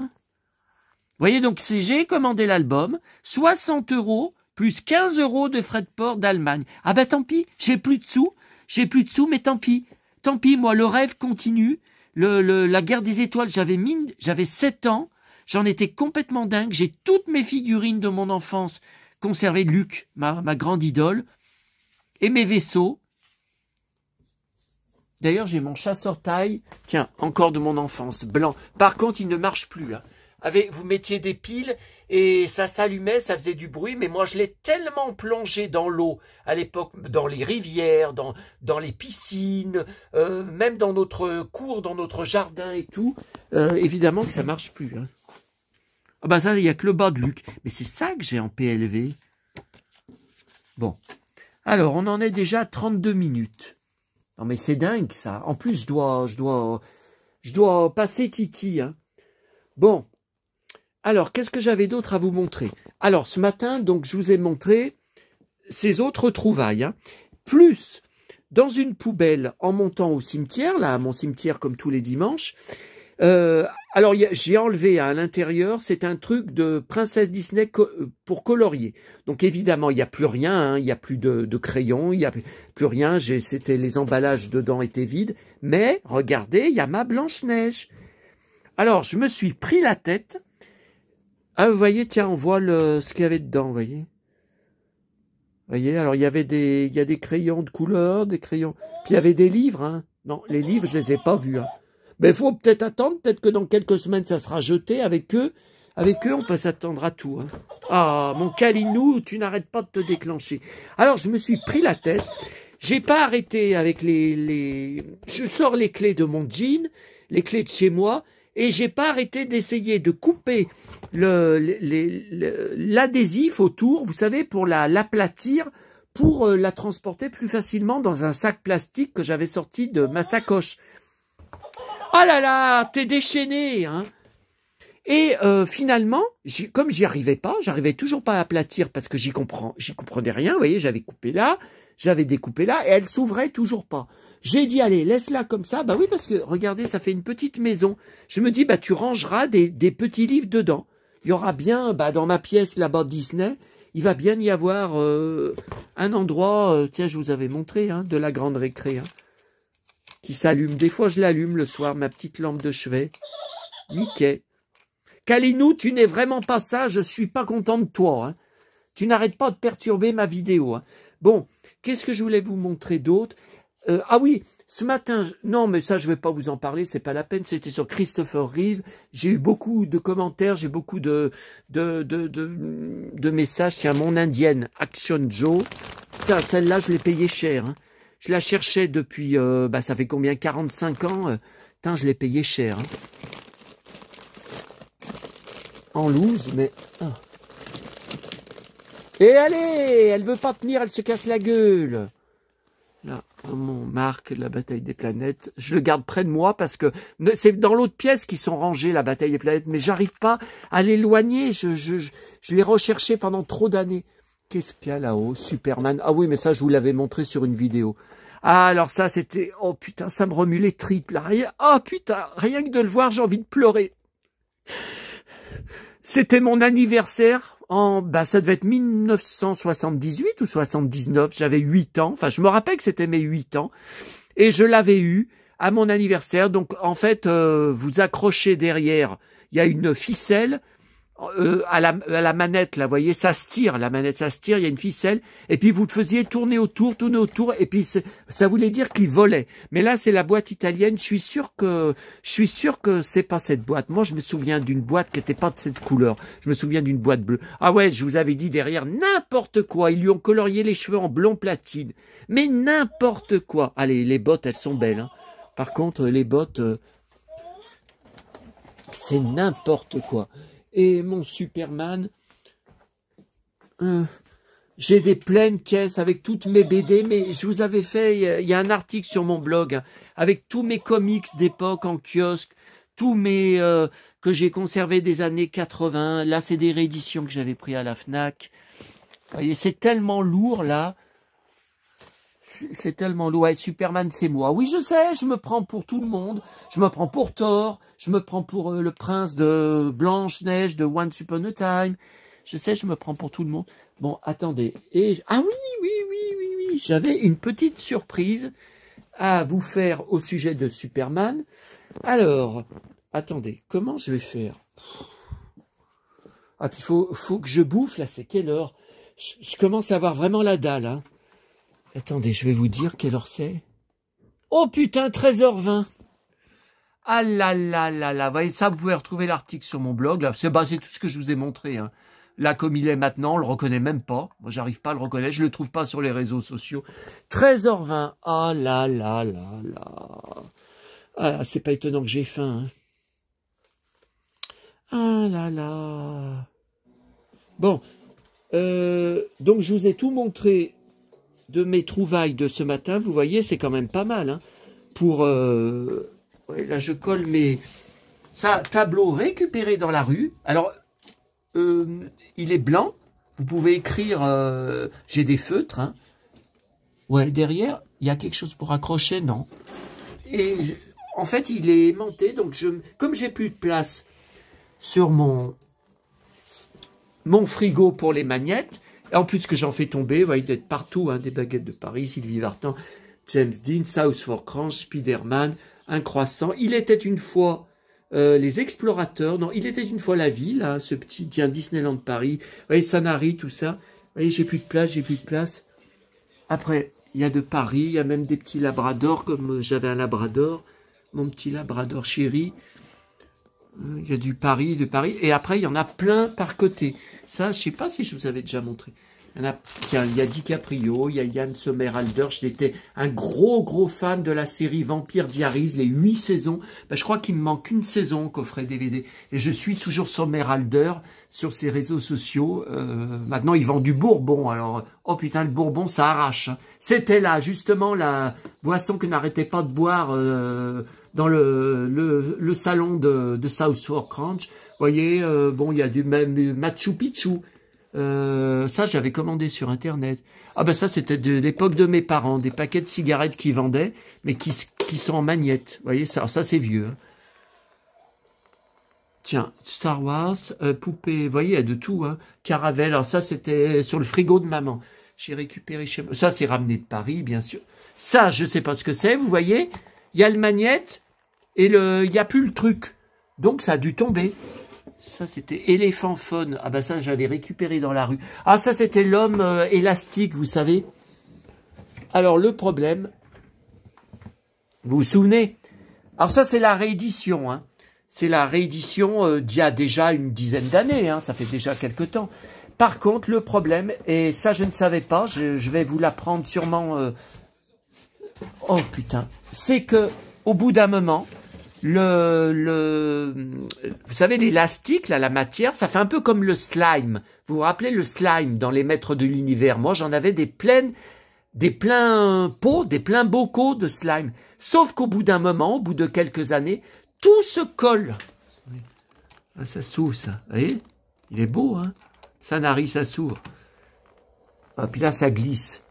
Voyez donc, j'ai commandé l'album. 60 euros plus 15 euros de frais de port d'Allemagne. Ah bah tant pis, j'ai plus de sous j'ai plus de sous, mais tant pis. Tant pis, moi, le rêve continue. Le, la guerre des étoiles, j'avais mine, j'avais 7 ans, j'en étais complètement dingue. J'ai toutes mes figurines de mon enfance conservées, Luc, ma, ma grande idole, et mes vaisseaux. D'ailleurs, j'ai mon chasseur taille, tiens, encore de mon enfance, blanc. Par contre, il ne marche plus là. Hein vous mettiez des piles et ça s'allumait, ça faisait du bruit, mais moi je l'ai tellement plongé dans l'eau à l'époque, dans les rivières, dans, dans les piscines, euh, même dans notre cours, dans notre jardin et tout, euh, évidemment que ça marche plus. Hein. Ah ben ça, il n'y a que le bas de Luc. Mais c'est ça que j'ai en PLV. Bon. Alors, on en est déjà à 32 minutes. Non mais c'est dingue ça. En plus, je dois, je dois, je dois passer Titi. Hein. Bon, alors, qu'est-ce que j'avais d'autre à vous montrer Alors, ce matin, donc, je vous ai montré ces autres trouvailles. Hein. Plus, dans une poubelle, en montant au cimetière, là, à mon cimetière, comme tous les dimanches, euh, alors j'ai enlevé à l'intérieur, c'est un truc de princesse Disney euh, pour colorier. Donc évidemment, il n'y a plus rien, hein, il n'y a plus de, crayon, il n'y a plus rien. C'était les emballages dedans étaient vides, mais regardez, il y a ma Blanche Neige. Alors je me suis pris la tête ah, vous voyez, tiens, on voit le, ce qu'il y avait dedans, vous voyez. Vous voyez, alors il y avait des, il y a des crayons de couleur, des crayons. Puis il y avait des livres, hein. Non, les livres, je les ai pas vus, hein. Mais faut peut-être attendre, peut-être que dans quelques semaines, ça sera jeté avec eux. Avec eux, on peut s'attendre à tout. Hein. Ah, mon Calinou, tu n'arrêtes pas de te déclencher. Alors, je me suis pris la tête. J'ai pas arrêté avec les, les... Je sors les clés de mon jean, les clés de chez moi, et j'ai pas arrêté d'essayer de couper l'adhésif autour, vous savez, pour l'aplatir, pour euh, la transporter plus facilement dans un sac plastique que j'avais sorti de ma sacoche. oh là là, t'es déchaîné, hein et euh, finalement, comme j'y arrivais pas, j'arrivais toujours pas à aplatir parce que j'y comprends, j'y comprenais rien. Vous voyez, j'avais coupé là, j'avais découpé là, et elle s'ouvrait toujours pas. J'ai dit, allez, laisse-la comme ça. Bah oui, parce que regardez, ça fait une petite maison. Je me dis, bah tu rangeras des, petits livres dedans. Il y aura bien, bah dans ma pièce là-bas Disney, il va bien y avoir euh, un endroit, euh, tiens, je vous avais montré, hein, de la grande récré, hein, qui s'allume. Des fois, je l'allume le soir, ma petite lampe de chevet. Mickey. Kalinou, tu n'es vraiment pas ça, je suis pas content de toi. Hein. Tu n'arrêtes pas de perturber ma vidéo. Hein. Bon, qu'est-ce que je voulais vous montrer d'autre euh, ah oui, ce matin, non, mais ça, je vais pas vous en parler, c'est pas la peine. C'était sur Christopher Reeve. J'ai eu beaucoup de commentaires, j'ai beaucoup de de, de, messages. Tiens, mon indienne, Action Joe. Putain, celle-là, je l'ai payée cher. Hein. Je la cherchais depuis, euh, bah, ça fait combien 45 ans euh. Putain, je l'ai payée cher. Hein. En loose, mais... Ah. Et allez, elle veut pas tenir, elle se casse la gueule mon marque la bataille des planètes. Je le garde près de moi parce que c'est dans l'autre pièce qu'ils sont rangés, la bataille des planètes, mais j'arrive pas à l'éloigner. Je, je, je, l'ai recherché pendant trop d'années. Qu'est-ce qu'il y a là-haut Superman. Ah oui, mais ça, je vous l'avais montré sur une vidéo. Ah, alors ça, c'était... Oh putain, ça me remue les tripes. Là. Oh putain, rien que de le voir, j'ai envie de pleurer. C'était mon anniversaire en bah ça devait être 1978 ou 79, j'avais 8 ans, enfin je me rappelle que c'était mes 8 ans et je l'avais eu à mon anniversaire. Donc en fait, euh, vous accrochez derrière, il y a une ficelle euh, à, la, à, la, manette, là, voyez, ça se tire, la manette, ça se tire, il y a une ficelle, et puis vous le faisiez tourner autour, tourner autour, et puis ça voulait dire qu'il volait. Mais là, c'est la boîte italienne, je suis sûr que je suis sûr que c'est pas cette boîte. Moi, je me souviens d'une boîte qui n'était pas de cette couleur. Je me souviens d'une boîte bleue. Ah ouais, je vous avais dit derrière n'importe quoi. Ils lui ont colorié les cheveux en blond platine, mais n'importe quoi. Allez, les bottes, elles sont belles. Hein. Par contre, les bottes, euh, c'est n'importe quoi et mon Superman. Euh, j'ai des pleines caisses avec toutes mes BD, mais je vous avais fait, il y a un article sur mon blog, avec tous mes comics d'époque en kiosque, tous mes euh, que j'ai conservés des années 80. Là, c'est des rééditions que j'avais pris à la Fnac. Vous voyez, c'est tellement lourd là c'est tellement lourd. Superman, c'est moi. Oui, je sais, je me prends pour tout le monde. Je me prends pour Thor. Je me prends pour euh, le prince de Blanche-Neige, de Once Upon a Time. Je sais, je me prends pour tout le monde. Bon, attendez. Et Ah oui, oui, oui, oui, oui. J'avais une petite surprise à vous faire au sujet de Superman. Alors, attendez, comment je vais faire Ah, puis faut, faut que je bouffe, là, c'est quelle heure je, je, commence à avoir vraiment la dalle, hein. Attendez, je vais vous dire quelle heure c'est. Oh putain, 13h20 Ah là là là là, vous voyez, ça, vous pouvez retrouver l'article sur mon blog. C'est bah, tout ce que je vous ai montré. Hein. Là, comme il est maintenant, on le reconnaît même pas. Moi, j'arrive pas à le reconnaître, je le trouve pas sur les réseaux sociaux. 13h20, ah là là là là Ah, c'est pas étonnant que j'ai faim. Hein. Ah là là Bon, euh, donc je vous ai tout montré de mes trouvailles de ce matin, vous voyez, c'est quand même pas mal. Hein. pour euh, là, je colle mes ça tableau récupéré dans la rue. Alors, euh, il est blanc. Vous pouvez écrire. Euh, j'ai des feutres. Hein. Ouais, derrière, il y a quelque chose pour accrocher, non Et en fait, il est aimanté, donc je, comme j'ai plus de place sur mon mon frigo pour les magnettes, en plus que j'en fais tomber, il il être partout, hein, des baguettes de Paris, Sylvie Vartan, James Dean, South for Spiderman, spider un croissant. Il était une fois euh, les explorateurs, non, il était une fois la ville, hein, ce petit Disneyland Paris, vous voyez, Sanary, tout ça. Vous voyez, j'ai plus de place, j'ai plus de place. Après, il y a de Paris, il y a même des petits labradors, comme euh, j'avais un labrador, mon petit labrador chéri. Hein, il y a du Paris, de Paris. Et après, il y en a plein par côté. Ça, je sais pas si je vous avais déjà montré. Il y, a, il y a DiCaprio, il y a Yann Sommerhalder. J'étais un gros, gros fan de la série Vampire Diaries, les huit saisons. Ben, je crois qu'il me manque une saison coffret DVD. Et je suis toujours Alder sur ses réseaux sociaux. Euh, maintenant, il vend du Bourbon. Alors, oh putain, le Bourbon, ça arrache. Hein. C'était là, justement, la boisson que n'arrêtait pas de boire... Euh, dans le, le, salon de, de South Ranch. Vous voyez, euh, bon, il y a du même Machu Picchu. Euh, ça, j'avais commandé sur Internet. Ah ben ça, c'était de l'époque de mes parents, des paquets de cigarettes qu'ils vendaient, mais qui, sont en magnette. Vous voyez, ça, ça c'est vieux. Hein. Tiens, Star Wars, euh, poupée, vous voyez, il y a de tout. Hein. Caravelle, alors ça, c'était sur le frigo de maman. J'ai récupéré chez moi. Ça, c'est ramené de Paris, bien sûr. Ça, je ne sais pas ce que c'est, vous voyez. Il y a le magnète, et il n'y a plus le truc. Donc ça a dû tomber. Ça, c'était éléphant faune. Ah ben, ça, j'avais récupéré dans la rue. Ah, ça, c'était l'homme euh, élastique, vous savez. Alors, le problème, vous vous souvenez Alors ça, c'est la réédition. Hein. C'est la réédition euh, d'il y a déjà une dizaine d'années. Hein. Ça fait déjà quelque temps. Par contre, le problème, et ça, je ne savais pas, je, vais vous l'apprendre sûrement... Euh, oh putain, c'est que au bout d'un moment, le, le, vous savez, l'élastique, là, la matière, ça fait un peu comme le slime. Vous vous rappelez le slime dans les maîtres de l'univers Moi, j'en avais des pleines, des pleins pots, des pleins bocaux de slime. Sauf qu'au bout d'un moment, au bout de quelques années, tout se colle. Ah, ça s'ouvre, ça. Vous voyez Il est beau, hein Ça n'arrive, ça s'ouvre. Ah, puis là, ça glisse.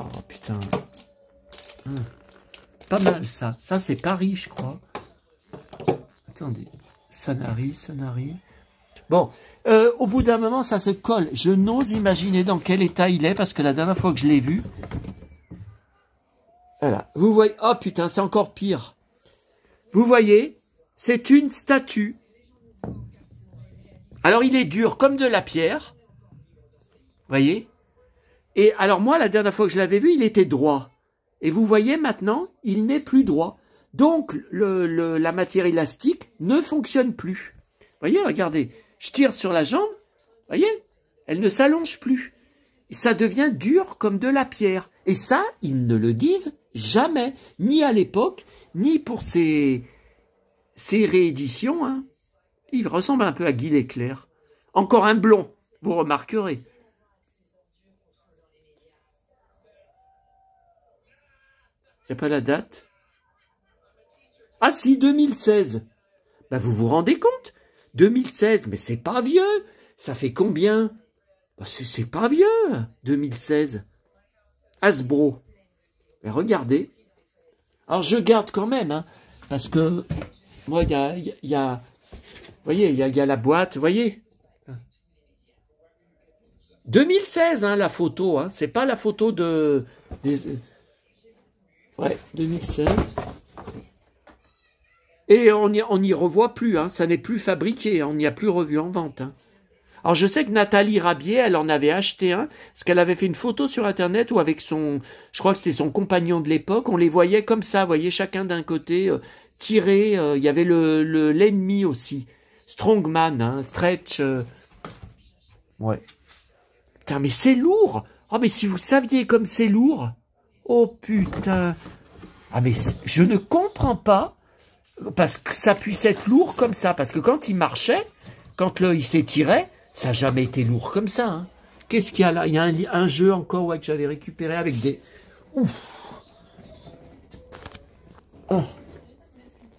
Oh, putain. Hein? Pas mal, ça. Ça, c'est Paris, je crois. Attendez. Sanari, n'arrive. Bon, euh, au bout d'un moment, ça se colle. Je n'ose imaginer dans quel état il est, parce que la dernière fois que je l'ai vu... Voilà. Vous voyez... Oh putain, c'est encore pire. Vous voyez, c'est une statue. Alors, il est dur comme de la pierre. vous voyez Et alors, moi, la dernière fois que je l'avais vu, il était droit. Et vous voyez, maintenant, il n'est plus droit. Donc, le, la matière élastique ne fonctionne plus. Voyez, regardez, je tire sur la jambe, voyez, elle ne s'allonge plus. Et ça devient dur comme de la pierre. Et ça, ils ne le disent jamais, ni à l'époque, ni pour ces, rééditions. Hein. Il ressemble un peu à Guy Leclerc. Encore un blond, vous remarquerez. Il n'y a pas la date ah si, 2016. Ben, vous vous rendez compte 2016, mais c'est pas vieux. Ça fait combien ben, C'est pas vieux, 2016. Hasbro. Mais ben, regardez. Alors, je garde quand même, hein, parce que, moi, il y a, voyez, il y a, la boîte, vous voyez 2016, hein, la photo, hein, c'est pas la photo de... ouais, 2016. Et on n'y on y revoit plus, hein. ça n'est plus fabriqué, hein. on n'y a plus revu en vente. Hein. Alors je sais que Nathalie Rabier, elle en avait acheté un, parce qu'elle avait fait une photo sur Internet ou avec son, je crois que c'était son compagnon de l'époque, on les voyait comme ça, voyez chacun d'un côté, euh, tiré, euh, il y avait le l'ennemi aussi, Strongman, hein, Stretch, euh. ouais. Putain mais c'est lourd Oh mais si vous saviez comme c'est lourd Oh putain Ah mais je ne comprends pas parce que ça puisse être lourd comme ça. Parce que quand il marchait, quand l'œil s'étirait, ça n'a jamais été lourd comme ça. Hein. Qu'est-ce qu'il y a là Il y a un, jeu encore que j'avais récupéré avec des... Oh.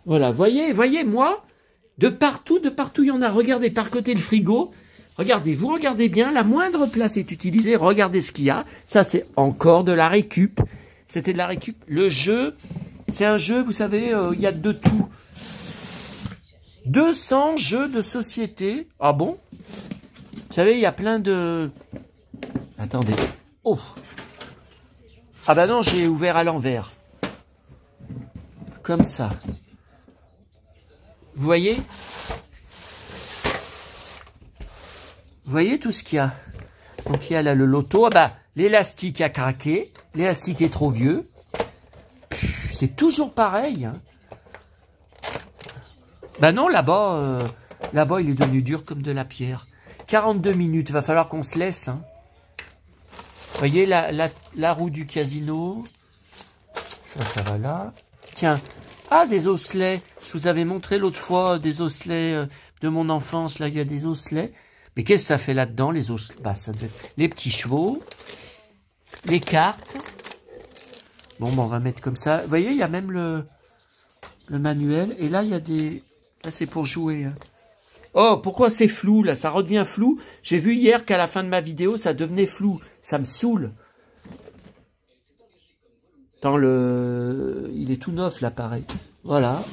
Voilà, voyez, voyez, moi, de partout, de partout, il y en a. Regardez, par côté le frigo. Regardez, vous regardez bien, la moindre place est utilisée. Regardez ce qu'il y a. Ça, c'est encore de la récup. C'était de la récup. Le jeu c'est un jeu, vous savez, euh, il y a de tout. 200 jeux de société. Ah bon Vous savez, il y a plein de... Attendez. Oh Ah bah non, j'ai ouvert à l'envers. Comme ça. Vous voyez Vous voyez tout ce qu'il y a Donc il y a là le loto. Ah bah, l'élastique a craqué. L'élastique est trop vieux. C'est toujours pareil. Ben non, là-bas, euh, là-bas, il est devenu dur comme de la pierre. 42 minutes, va falloir qu'on se laisse. Hein. Voyez la, la, la, roue du casino. Ça, va là. Tiens. Ah, des osselets. Je vous avais montré l'autre fois euh, des osselets euh, de mon enfance. Là, il y a des osselets. Mais qu'est-ce que ça fait là-dedans, les os bah, Les petits chevaux, les cartes, Bon, bon, on va mettre comme ça. Vous voyez, il y a même le, manuel. Et là, il y a des... Là, c'est pour jouer. Hein. Oh, pourquoi c'est flou, là Ça redevient flou. J'ai vu hier qu'à la fin de ma vidéo, ça devenait flou. Ça me saoule. Dans le... Il est tout neuf, l'appareil. Voilà.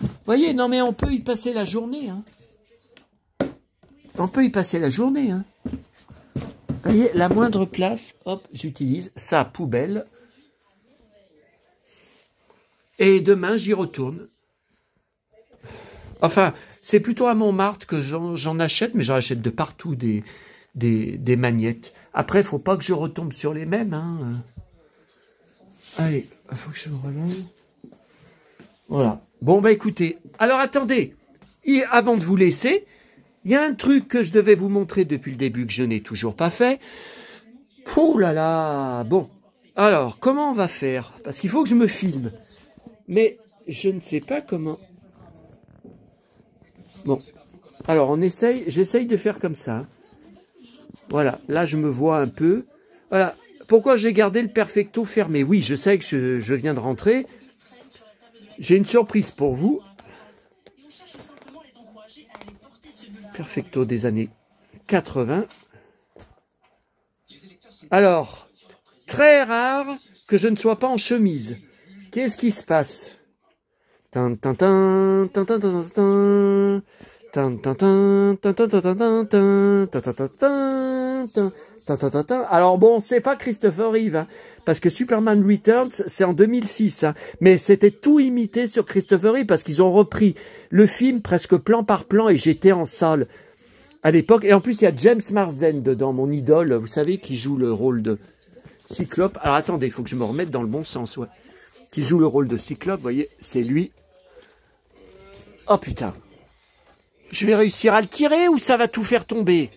Vous voyez, non, mais on peut y passer la journée. Hein. On peut y passer la journée. Hein. Vous voyez, la moindre place, hop, j'utilise sa poubelle et demain, j'y retourne. Enfin, c'est plutôt à Montmartre que j'en achète, mais j'en achète de partout des, des, des magnettes. Après, faut pas que je retombe sur les mêmes. Hein. Allez, faut que je me relève. Voilà. Bon, bah écoutez. Alors, attendez. avant de vous laisser, il y a un truc que je devais vous montrer depuis le début que je n'ai toujours pas fait. Ouh là là Bon. Alors, comment on va faire Parce qu'il faut que je me filme. Mais je ne sais pas comment. Bon. Alors, on essaye. J'essaye de faire comme ça. Voilà. Là, je me vois un peu. Voilà. Pourquoi j'ai gardé le perfecto fermé Oui, je sais que je, je viens de rentrer. J'ai une surprise pour vous. Perfecto des années 80. Alors, très rare que je ne sois pas en chemise. Qu'est-ce qui se passe alors bon, c'est pas Christopher Reeve, parce que Superman Returns, c'est en 2006, mais c'était tout imité sur Christopher Reeve, parce qu'ils ont repris le film presque plan par plan, et j'étais en salle à l'époque. Et en plus, il y a James Marsden dedans, mon idole, vous savez, qui joue le rôle de Cyclope. Alors attendez, il faut que je me remette dans le bon sens, ouais qui joue le rôle de Cyclope, voyez, c'est lui. Oh putain. Je vais réussir à le tirer ou ça va tout faire tomber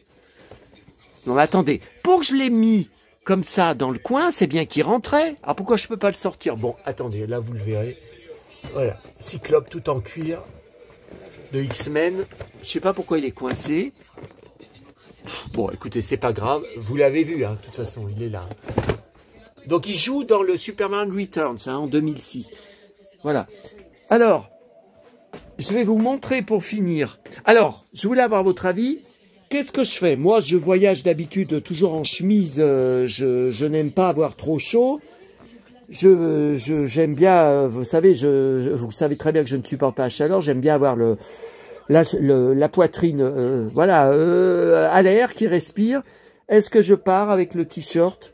Non mais attendez, pour que je l'ai mis comme ça dans le coin, c'est bien qu'il rentrait. Alors pourquoi je peux pas le sortir Bon, attendez, là vous le verrez. Voilà, Cyclope tout en cuir de X-Men. Je sais pas pourquoi il est coincé. Bon, écoutez, c'est pas grave. Vous l'avez vu, hein, de toute façon, il est là. Donc il joue dans le Superman Returns hein, en 2006. Voilà. Alors, je vais vous montrer pour finir. Alors, je voulais avoir votre avis. Qu'est-ce que je fais Moi, je voyage d'habitude toujours en chemise. Euh, je, n'aime pas avoir trop chaud. Je euh, j'aime bien, euh, vous savez, je, vous savez très bien que je ne supporte pas la chaleur. J'aime bien avoir la, poitrine, voilà, à l'air qui respire. Est-ce que je pars avec le t-shirt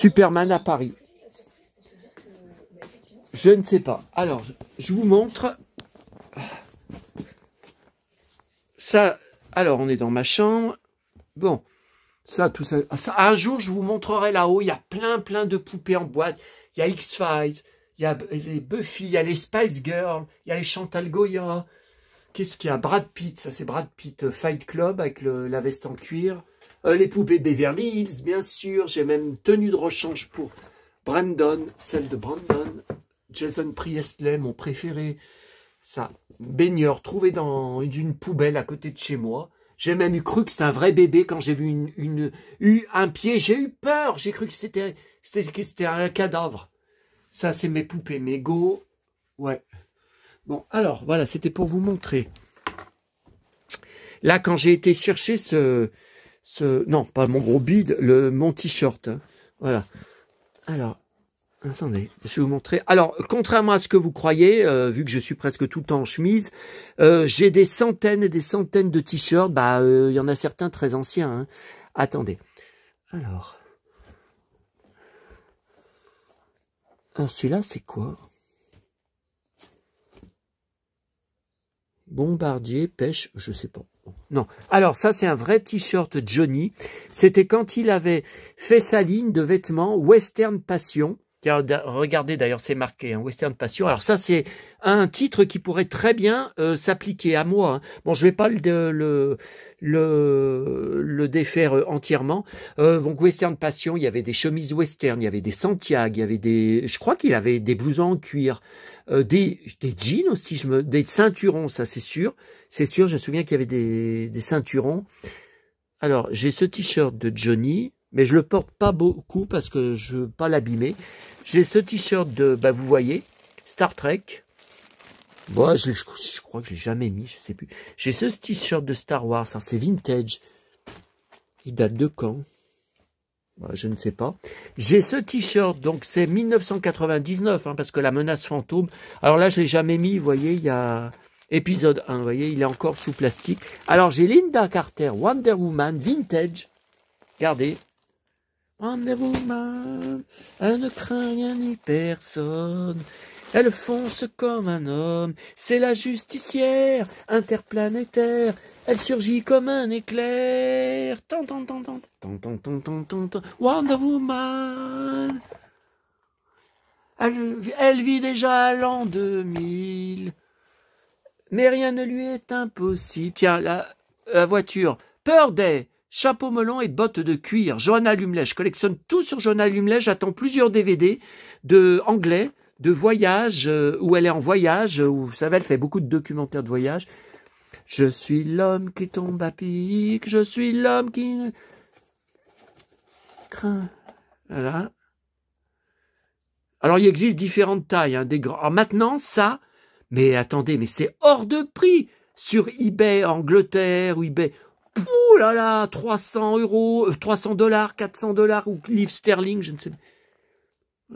Superman à Paris. Je ne sais pas. Alors, je vous montre. Ça, alors on est dans ma chambre. Bon, ça, tout ah, ça. un jour, je vous montrerai là-haut. Il y a plein, plein de poupées en boîte. Il y a X-Files, il y a les Buffy, il y a les Spice Girls, il y a les Chantal Goya. Qu'est-ce qu'il y a Brad Pitt, ça c'est Brad Pitt euh, Fight Club avec la veste en cuir. Euh, les poupées Beverly Hills, bien sûr. J'ai même tenue de rechange pour Brandon, celle de Brandon. Jason Priestley, mon préféré. Ça, baigneur trouvé dans une poubelle à côté de chez moi. J'ai même eu cru que c'était un vrai bébé quand j'ai vu une, un pied. J'ai eu peur. J'ai cru que c'était un cadavre. Ça, c'est mes poupées, mes go. Ouais. Bon, alors, voilà, c'était pour vous montrer. Là, quand j'ai été chercher ce, non, pas mon gros bide, le, mon t-shirt. Hein. Voilà. Alors, attendez, je vais vous montrer. Alors, contrairement à ce que vous croyez, euh, vu que je suis presque tout le temps en chemise, euh, j'ai des centaines et des centaines de t-shirts. Bah, euh, il y en a certains très anciens. Hein. Attendez. Alors. celui-là, c'est quoi Bombardier, pêche, je sais pas. Non. Alors ça, c'est un vrai t-shirt Johnny. C'était quand il avait fait sa ligne de vêtements Western Passion. Regardez d'ailleurs, c'est marqué, un hein, Western Passion. Alors ça, c'est un titre qui pourrait très bien euh, s'appliquer à moi. Hein. Bon, je vais pas le le le, défaire euh, entièrement. Euh, donc Western Passion, il y avait des chemises western, il y avait des Santiago, il y avait des, je crois qu'il avait des blousons en cuir, euh, des des jeans aussi, je me, des ceinturons, ça c'est sûr, c'est sûr. Je me souviens qu'il y avait des des ceinturons. Alors j'ai ce t-shirt de Johnny mais je le porte pas beaucoup parce que je veux pas l'abîmer. J'ai ce t-shirt de, bah vous voyez, Star Trek. Moi, je, crois que je l'ai jamais mis, je sais plus. J'ai ce t-shirt de Star Wars, hein, c'est vintage. Il date de quand bah, Je ne sais pas. J'ai ce t-shirt, donc c'est 1999, hein, parce que la menace fantôme. Alors là, je l'ai jamais mis, vous voyez, il y a épisode 1, vous voyez, il est encore sous plastique. Alors j'ai Linda Carter, Wonder Woman, vintage. Regardez, Wonder Woman, elle ne craint rien ni personne. Elle fonce comme un homme, c'est la justicière interplanétaire. Elle surgit comme un éclair. Tant, tant, tant, tant, tant, tant, tant, tant, Wonder Woman. Elle, vit déjà à l'an 2000. Mais rien ne lui est impossible. Tiens, la, la voiture. Peur des Chapeau melon et bottes de cuir. Johanna je Collectionne tout sur Johanna Lumley. J'attends plusieurs DVD de anglais, de voyage, euh, où elle est en voyage, où, vous savez, elle fait beaucoup de documentaires de voyage. Je suis l'homme qui tombe à pic. Je suis l'homme qui craint. Voilà. Alors, il existe différentes tailles. Hein, des grands. maintenant, ça, mais attendez, mais c'est hors de prix sur eBay Angleterre ou eBay. Ouh là là, 300 euros, 300 euh, dollars, 400 dollars ou livres sterling, je ne sais pas.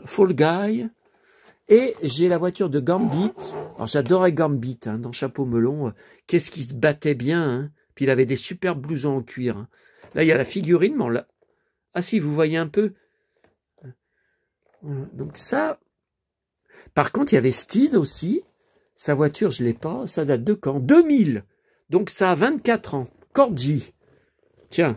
Fall Guy. Et j'ai la voiture de Gambit. Alors j'adorais Gambit hein, dans Chapeau Melon. Qu'est-ce qui se battait bien. Hein. Puis il avait des superbes blousons en cuir. Hein. Là il y a la figurine, mais là. Ah si, vous voyez un peu. Donc ça. Par contre, il y avait Steed aussi. Sa voiture, je l'ai pas. Ça date de quand 2000. Donc ça a 24 ans. Corgi. Tiens,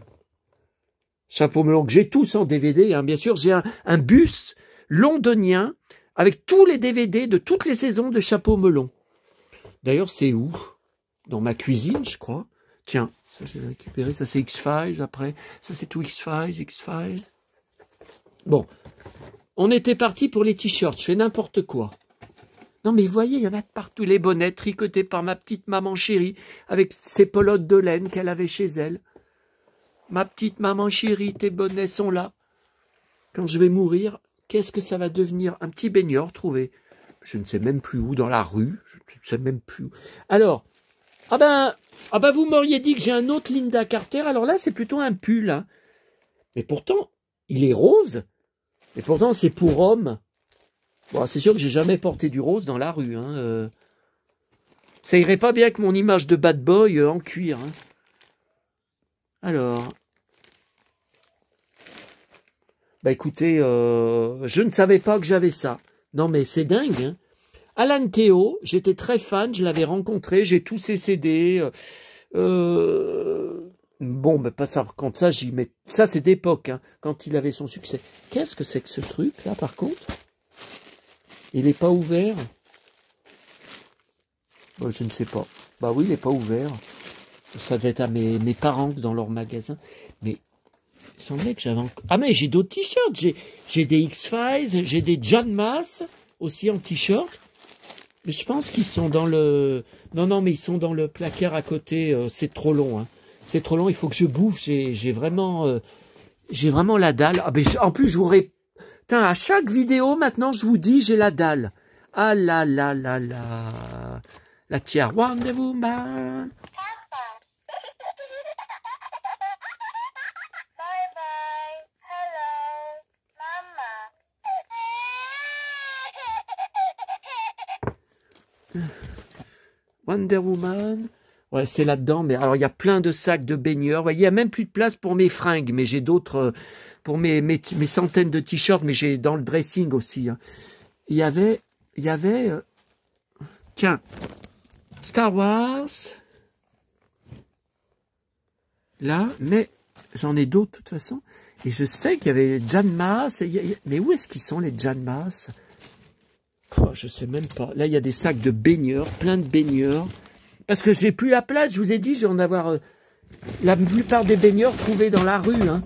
chapeau melon que j'ai tous en DVD, hein, bien sûr. J'ai un, un, bus londonien avec tous les DVD de toutes les saisons de chapeau melon. D'ailleurs, c'est où Dans ma cuisine, je crois. Tiens, ça j'ai récupéré, ça c'est X-Files après. Ça c'est tout X-Files, X-Files. Bon, on était parti pour les t-shirts, je fais n'importe quoi. Non, mais voyez, il y en a de partout. Les bonnets tricotés par ma petite maman chérie, avec ses pelotes de laine qu'elle avait chez elle. Ma petite maman chérie, tes bonnets sont là. Quand je vais mourir, qu'est-ce que ça va devenir Un petit baigneur trouvé. Je ne sais même plus où, dans la rue. Je ne sais même plus où. Alors, ah ben, ah ben vous m'auriez dit que j'ai un autre Linda Carter. Alors là, c'est plutôt un pull. Hein. Mais pourtant, il est rose. Et pourtant, c'est pour homme c'est sûr que j'ai jamais porté du rose dans la rue. Hein, euh. Ça irait pas bien avec mon image de bad boy euh, en cuir. Hein. Alors. Bah écoutez, euh, je ne savais pas que j'avais ça. Non mais c'est dingue. Hein. Alan Théo, j'étais très fan, je l'avais rencontré, j'ai tous ses CD. Bon, mais pas ça. Quand ça, j'y mets. Ça, c'est d'époque, quand il avait son succès. Qu'est-ce que c'est que ce truc, là, par contre il n'est pas ouvert oh, Je ne sais pas. Bah oui, il n'est pas ouvert. Ça devait être à mes, parents dans leur magasin. Mais il semblait que j'avais... Ah mais j'ai d'autres t-shirts. J'ai des X-Files, j'ai des John Mass aussi en t-shirt. Mais je pense qu'ils sont dans le... Non, non, mais ils sont dans le placard à côté. Euh, c'est trop long. Hein. C'est trop long, il faut que je bouffe. J'ai vraiment... Euh, j'ai vraiment la dalle. Ah, mais en plus, je à chaque vidéo, maintenant, je vous dis, j'ai la dalle. Ah là là là là. La tiare Wonder Woman. Wonder Woman. Ouais, c'est là-dedans. Mais alors, il y a plein de sacs de baigneurs. voyez il y a même plus de place pour mes fringues, mais j'ai d'autres euh, pour mes, mes, centaines de t-shirts, mais j'ai dans le dressing aussi. Hein. Il y avait, il y avait, euh, tiens, Star Wars. Là, mais j'en ai d'autres de toute façon. Et je sais qu'il y avait Janmas. Mais où est-ce qu'ils sont les Janmas Je sais même pas. Là, il y a des sacs de baigneurs, plein de baigneurs. Parce que j'ai plus la place, je vous ai dit, je vais en avoir euh, la plupart des baigneurs trouvés dans la rue, hein,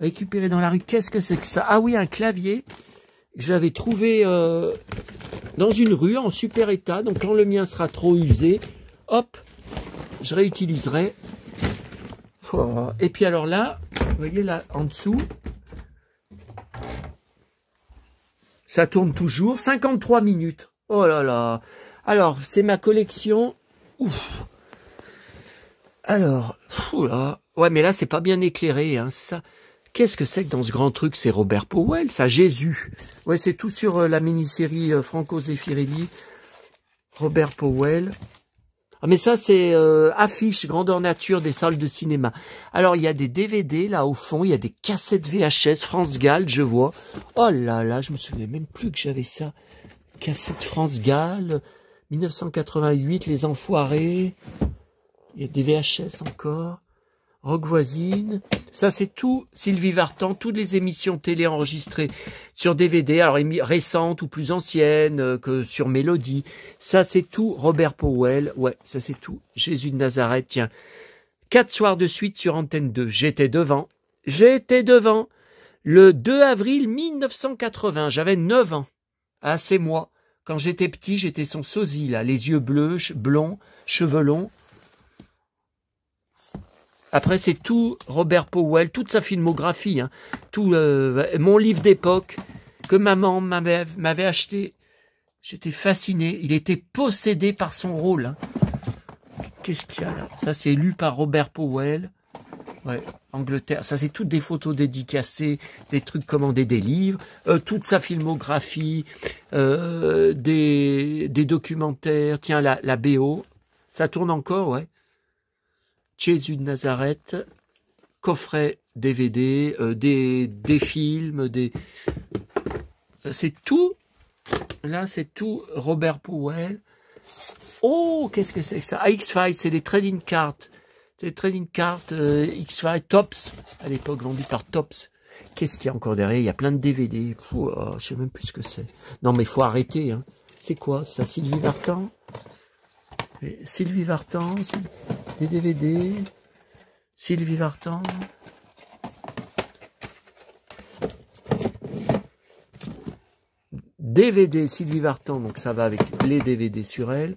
récupérés dans la rue. Qu'est-ce que c'est que ça Ah oui, un clavier que j'avais trouvé euh, dans une rue en super état. Donc quand le mien sera trop usé, hop, je réutiliserai. Et puis alors là, vous voyez là en dessous, ça tourne toujours, 53 minutes. Oh là là. Alors, c'est ma collection Ouf. Alors, ouais, mais là c'est pas bien éclairé, hein, ça. Qu'est-ce que c'est que dans ce grand truc C'est Robert Powell, ça, Jésus. Ouais, c'est tout sur euh, la mini-série euh, Franco Zeffirelli. Robert Powell. Ah, mais ça, c'est euh, affiche grandeur nature des salles de cinéma. Alors, il y a des DVD, là, au fond. Il y a des cassettes VHS, France Gall, je vois. Oh là là, je me souviens même plus que j'avais ça. Cassette France Gall. 1988, Les Enfoirés. Il y a des VHS encore. Rogue voisine. Ça, c'est tout, Sylvie Vartan, toutes les émissions télé enregistrées sur DVD, alors récentes ou plus anciennes euh, que sur Mélodie. Ça, c'est tout, Robert Powell. Ouais, ça, c'est tout, Jésus de Nazareth. Tiens, quatre soirs de suite sur Antenne 2. J'étais devant. J'étais devant. Le 2 avril 1980, j'avais 9 ans. Ah, c'est moi. Quand j'étais petit, j'étais son sosie, là, les yeux bleus, blonds, cheveux longs. Après, c'est tout Robert Powell, toute sa filmographie, hein, tout euh, mon livre d'époque que maman m'avait acheté. J'étais fasciné. Il était possédé par son rôle. Hein. Qu'est-ce qu'il y a là Ça, c'est lu par Robert Powell. Ouais. Angleterre, ça c'est toutes des photos dédicacées, des trucs commandés, des livres, euh, toute sa filmographie, euh, des, documentaires. Tiens, la, la BO, ça tourne encore, ouais. Jésus de Nazareth, coffret DVD, euh, des, des films, des. C'est tout. Là, c'est tout Robert Powell. Oh, qu'est-ce que c'est que ça? Ah, x c'est des trading cards c'est Trading Card, euh, x 5 Tops. À l'époque, vendu par Tops. Qu'est-ce qu'il y a encore derrière Il y a plein de DVD. Oh, je sais même plus ce que c'est. Non, mais faut arrêter. Hein. C'est quoi ça Sylvie Vartan Sylvie Vartan, des DVD. Sylvie Vartan. DVD Sylvie Vartan, donc ça va avec les DVD sur elle.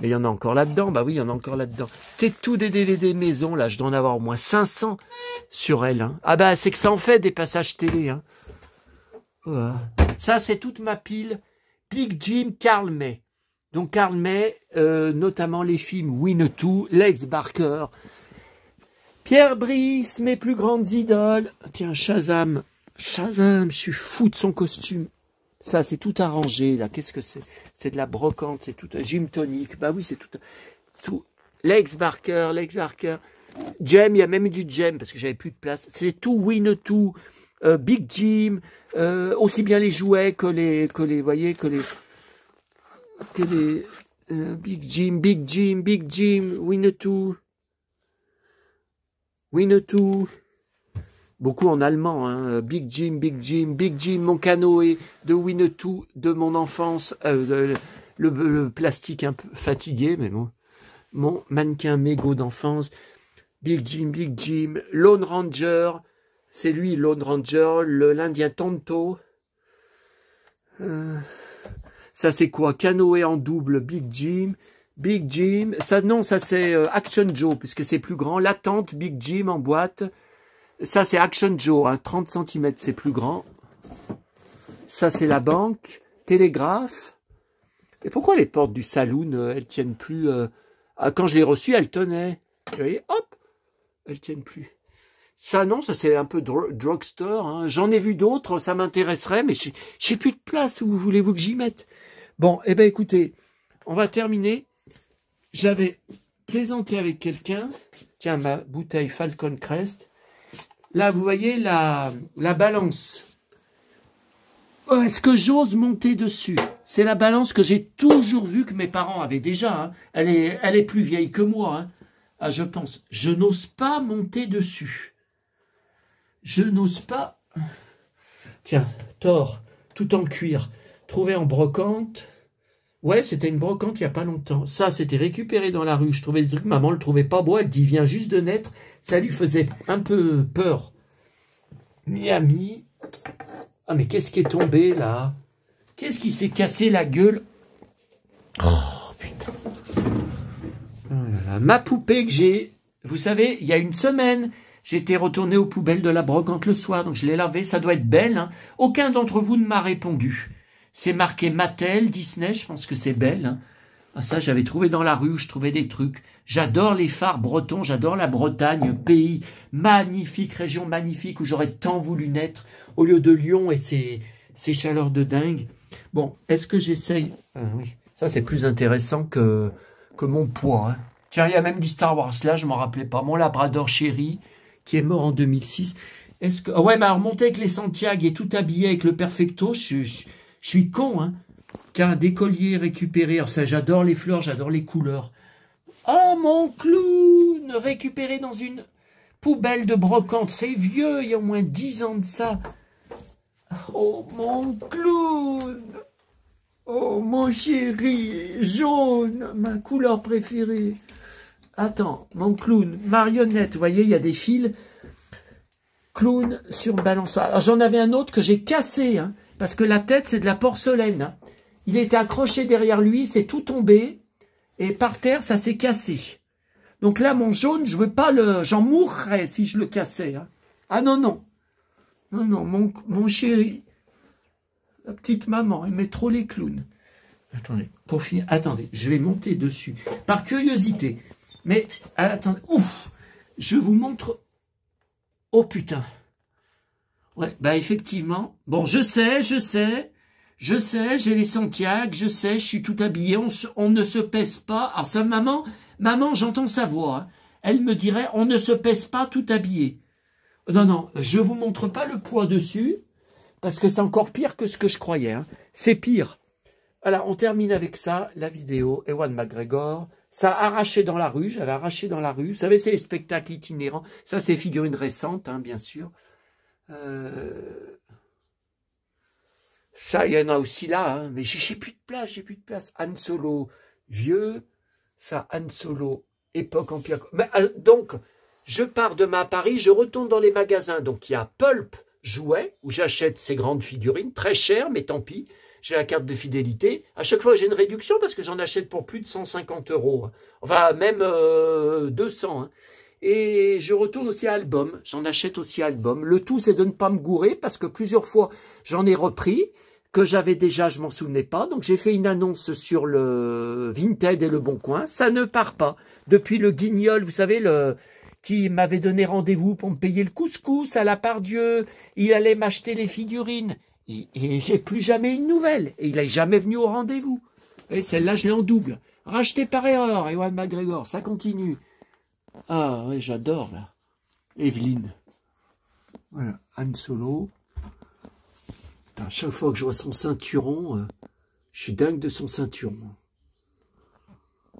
Mais il y en a encore là-dedans. Bah oui, il y en a encore là-dedans. T'es tout des DVD maison, là, je dois en avoir au moins 500 sur elle. Hein. Ah bah, c'est que ça en fait des passages télé. Hein. Ça, c'est toute ma pile. Big Jim Carl May. Donc Carl May, euh, notamment les films Winnetou, Lex Barker, Pierre Brice, mes plus grandes idoles. Tiens, Shazam. Shazam, je suis fou de son costume. Ça, c'est tout arrangé, là. Qu'est-ce que c'est C'est de la brocante, c'est tout un euh, gym tonique. Bah oui, c'est tout, tout. Lex Barker, Lex Barker. Jam, il y a même du gem parce que j'avais plus de place. C'est tout Winnetou, euh, Big Jim, euh, aussi bien les jouets que les, que les, voyez, que les, que les, euh, Big Jim, Big Jim, Big Jim, Winnetou, Winnetou beaucoup en allemand. Hein. Big Jim, Big Jim, Big Jim, mon canoë, de Winnetou, de mon enfance, euh, le, plastique un peu fatigué, mais bon, mon mannequin mégot d'enfance, Big Jim, Big Jim, Lone Ranger, c'est lui Lone Ranger, l'Indien Tonto. Euh, ça c'est quoi Canoë en double, Big Jim. Big Jim, ça non, ça c'est euh, Action Joe, puisque c'est plus grand. L'attente, Big Jim en boîte. Ça, c'est Action Joe, hein, 30 cm, c'est plus grand. Ça, c'est la banque. Télégraphe. Et pourquoi les portes du saloon, euh, elles tiennent plus euh, ah, Quand je l'ai reçu, elles tenaient. Vous voyez, hop Elles tiennent plus. Ça, non, ça, c'est un peu drugstore. Hein. J'en ai vu d'autres, ça m'intéresserait, mais j'ai plus de place. Où voulez-vous que j'y mette Bon, eh ben écoutez, on va terminer. J'avais plaisanté avec quelqu'un. Tiens, ma bouteille Falcon Crest. Là, vous voyez la, la balance. Oh, est-ce que j'ose monter dessus C'est la balance que j'ai toujours vue que mes parents avaient déjà. Hein. Elle, est, elle est plus vieille que moi. Hein. Ah, je pense. Je n'ose pas monter dessus. Je n'ose pas. Tiens, tort, tout en cuir, trouvé en brocante. Ouais, c'était une brocante il y a pas longtemps. Ça, c'était récupéré dans la rue. Je trouvais des trucs. Maman le trouvait pas beau. Elle dit, vient juste de naître. Ça lui faisait un peu peur. Miami. Ah, mais qu'est-ce qui est tombé, là? Qu'est-ce qui s'est cassé la gueule? Oh, putain. Oh ma poupée que j'ai, vous savez, il y a une semaine, J'étais retourné aux poubelles de la brocante le soir, donc je l'ai lavé, ça doit être belle. Hein. Aucun d'entre vous ne m'a répondu. C'est marqué Mattel, Disney, je pense que c'est belle. Hein. Ah, ça, j'avais trouvé dans la rue, je trouvais des trucs. J'adore les phares bretons, j'adore la Bretagne, pays magnifique, région magnifique où j'aurais tant voulu naître au lieu de Lyon et ses, chaleurs de dingue. Bon, est-ce que j'essaye ah Oui, ça c'est plus intéressant que, que mon poids. Hein. Tiens, il y a même du Star Wars là, je m'en rappelais pas. Mon Labrador chéri, qui est mort en 2006. Est-ce que... Ah ouais, bah remonter avec les Santiago et tout habillé avec le Perfecto, je suis con, hein, qu'un décollier récupéré, alors ça j'adore les fleurs, j'adore les couleurs. oh, mon clown récupéré dans une poubelle de brocante, c'est vieux, il y a au moins dix ans de ça. Oh mon clown Oh mon chéri, jaune, ma couleur préférée. Attends, mon clown, marionnette, vous voyez, il y a des fils. Clown sur balançoire. Alors j'en avais un autre que j'ai cassé, hein parce que la tête, c'est de la porcelaine. Il était accroché derrière lui, c'est tout tombé, et par terre, ça s'est cassé. Donc là, mon jaune, je veux pas le... J'en mourrais si je le cassais. Hein. Ah non, non. Non, non, mon, mon chéri, la petite maman, elle met trop les clowns. Attendez, pour finir, attendez, je vais monter dessus, par curiosité. Mais, attendez, ouf, je vous montre... Oh putain Ouais, bah effectivement. Bon, je sais, je sais, je sais, j'ai les Santiago, je sais, je suis tout habillé, on, ne se pèse pas. Alors ça, maman, maman, j'entends sa voix. Hein. Elle me dirait, on ne se pèse pas tout habillé. Non, non, je vous montre pas le poids dessus, parce que c'est encore pire que ce que je croyais. Hein. C'est pire. Voilà, on termine avec ça, la vidéo, Ewan McGregor. Ça a arraché dans la rue, j'avais arraché dans la rue. Vous savez, c'est les spectacles itinérants. Ça, c'est figurines récentes, hein, bien sûr. Euh, ça, il y en a aussi là, hein. mais j'ai plus de place, j'ai plus de place. Han Solo vieux, ça, Han Solo époque empire. Euh, donc, je pars demain à Paris, je retourne dans les magasins. Donc, il y a Pulp Jouet, où j'achète ces grandes figurines, très chères, mais tant pis. J'ai la carte de fidélité. À chaque fois, j'ai une réduction parce que j'en achète pour plus de 150 euros. Hein. Enfin, même 200. Euh, et je retourne aussi à Album, j'en achète aussi à Album. Le tout, c'est de ne pas me gourer, parce que plusieurs fois, j'en ai repris, que j'avais déjà, je m'en souvenais pas. Donc j'ai fait une annonce sur le Vinted et le Bon Coin. Ça ne part pas. Depuis le guignol, vous savez, le qui m'avait donné rendez-vous pour me payer le couscous à la part Dieu. Il allait m'acheter les figurines. Et, j'ai plus jamais une nouvelle. Et il n'est jamais venu au rendez-vous. Et celle-là, je l'ai en double. Racheté par erreur, Ewan McGregor, ça continue. Ah oui, j'adore là. Evelyne. Voilà, Anne Solo. à chaque fois que je vois son ceinturon, euh, je suis dingue de son ceinturon.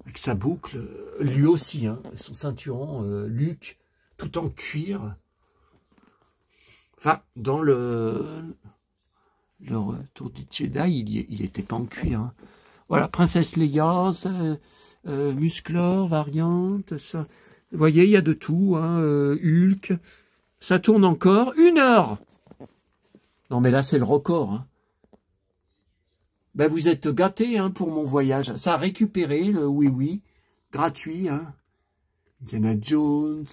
Avec sa boucle, euh, lui aussi, hein, son ceinturon, euh, Luc, tout en cuir. Enfin, dans le, le retour du Jedi, il n'était pas en cuir. Hein. Voilà, Princesse Leia, Musclor, Variante, ça, vous voyez, il y a de tout, hein, euh, Hulk. Ça tourne encore une heure. Non, mais là, c'est le record. Hein. Ben, vous êtes gâtés hein, pour mon voyage. Ça a récupéré le oui-oui, gratuit. Hein. Jones.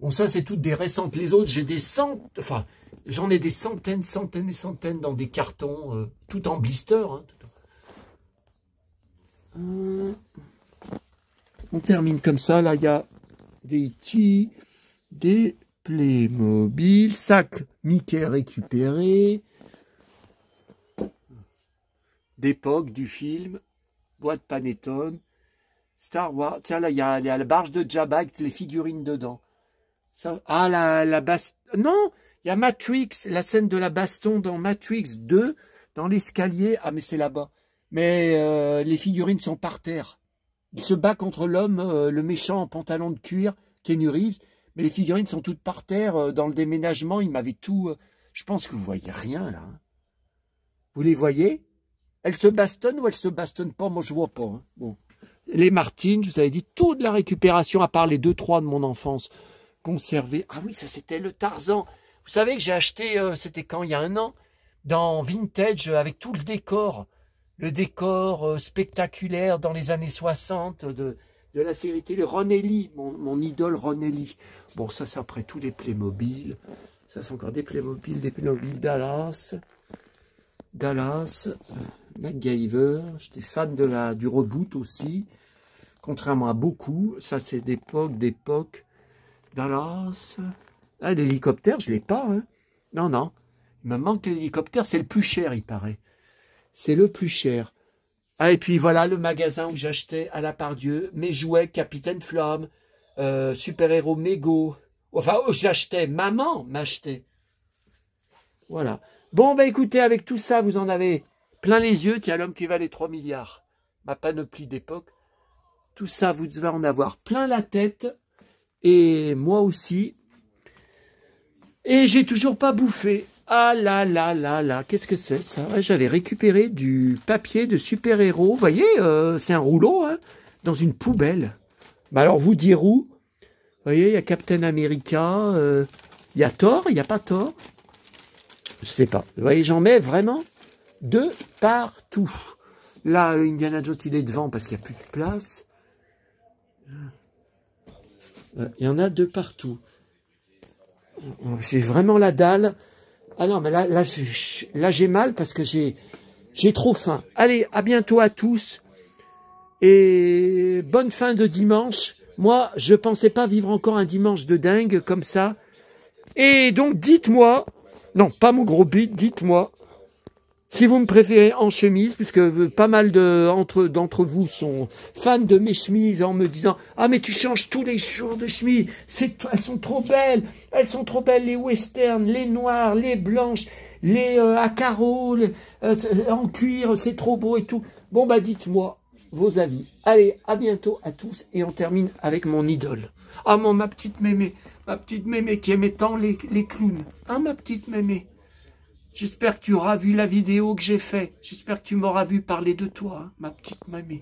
Bon, ça, c'est toutes des récentes. Les autres, j'ai des centaines, enfin, j'en ai des centaines, centaines et centaines dans des cartons, euh, tout en blister. Mmh. On termine comme ça. Là, il y a des T, des Playmobil, sac Mickey récupéré, d'époque du film, boîte Panettone, Star Wars. Tiens, là, il y, a la barge de Jabba les figurines dedans. Ça, ah, la, la basse. Non, il y a Matrix, la scène de la baston dans Matrix 2, dans l'escalier. Ah, mais c'est là-bas. Mais euh, les figurines sont par terre. Il se bat contre l'homme, euh, le méchant en pantalon de cuir, Kenny Reeves, mais les figurines sont toutes par terre. Euh, dans le déménagement, il m'avait tout... Euh, je pense que vous voyez rien, là. Hein. Vous les voyez Elles se bastonnent ou elles se bastonnent pas Moi, je vois pas. Hein. Bon. Les Martines, je vous avais dit, toute la récupération, à part les deux, trois de mon enfance, conservées. Ah oui, ça, c'était le Tarzan. Vous savez que j'ai acheté, c'était quand, il y a un an, dans Vintage, avec tout le décor le décor euh, spectaculaire dans les années 60 de, de la série télé Ronelli, mon, mon idole Ronelli. Bon, ça, c'est après tous les Playmobil. Ça, c'est encore des Playmobil, des Playmobil Dallas. Dallas, euh, MacGyver. J'étais fan de la, du reboot aussi, contrairement à beaucoup. Ça, c'est d'époque, d'époque. Dallas. Ah, l'hélicoptère, je l'ai pas. Hein. Non, non. Il me manque l'hélicoptère. C'est le plus cher, il paraît. C'est le plus cher. Ah, et puis voilà le magasin où j'achetais à la part Dieu mes jouets Capitaine Flamme, euh, Super-Héros Mego. Enfin, oh, j'achetais, maman m'achetait. Voilà. Bon, bah écoutez, avec tout ça, vous en avez plein les yeux. Tiens, l'homme qui valait 3 milliards, ma panoplie d'époque. Tout ça, vous devez en avoir plein la tête. Et moi aussi. Et j'ai toujours pas bouffé. Ah là là là là, qu'est-ce que c'est ça J'avais récupéré du papier de super-héros, vous voyez, euh, c'est un rouleau, hein, dans une poubelle. Bah alors vous dire où Vous voyez, il y a Captain America, euh, il y a Thor, il n'y a pas Thor. Je sais pas. Vous voyez, j'en mets vraiment de partout. Là, Indiana Jones, il est devant parce qu'il n'y a plus de place. Euh, il y en a de partout. J'ai vraiment la dalle. Ah non, mais là, là, j'ai mal parce que j'ai, j'ai trop faim. Allez, à bientôt à tous et bonne fin de dimanche. Moi, je pensais pas vivre encore un dimanche de dingue comme ça. Et donc, dites-moi, non, pas mon gros bide, dites-moi si vous me préférez en chemise, puisque pas mal d'entre d'entre vous sont fans de mes chemises en me disant « Ah mais tu changes tous les jours de chemise, elles sont trop belles, elles sont trop belles, les westerns, les noires, les blanches, les euh, à carreaux, euh, euh, en cuir, c'est trop beau et tout. » Bon bah dites-moi vos avis. Allez, à bientôt à tous et on termine avec mon idole. Ah mon, ma petite mémé, ma petite mémé qui aimait tant les, les clowns. Hein ma petite mémé J'espère que tu auras vu la vidéo que j'ai faite. J'espère que tu m'auras vu parler de toi, ma petite mamie.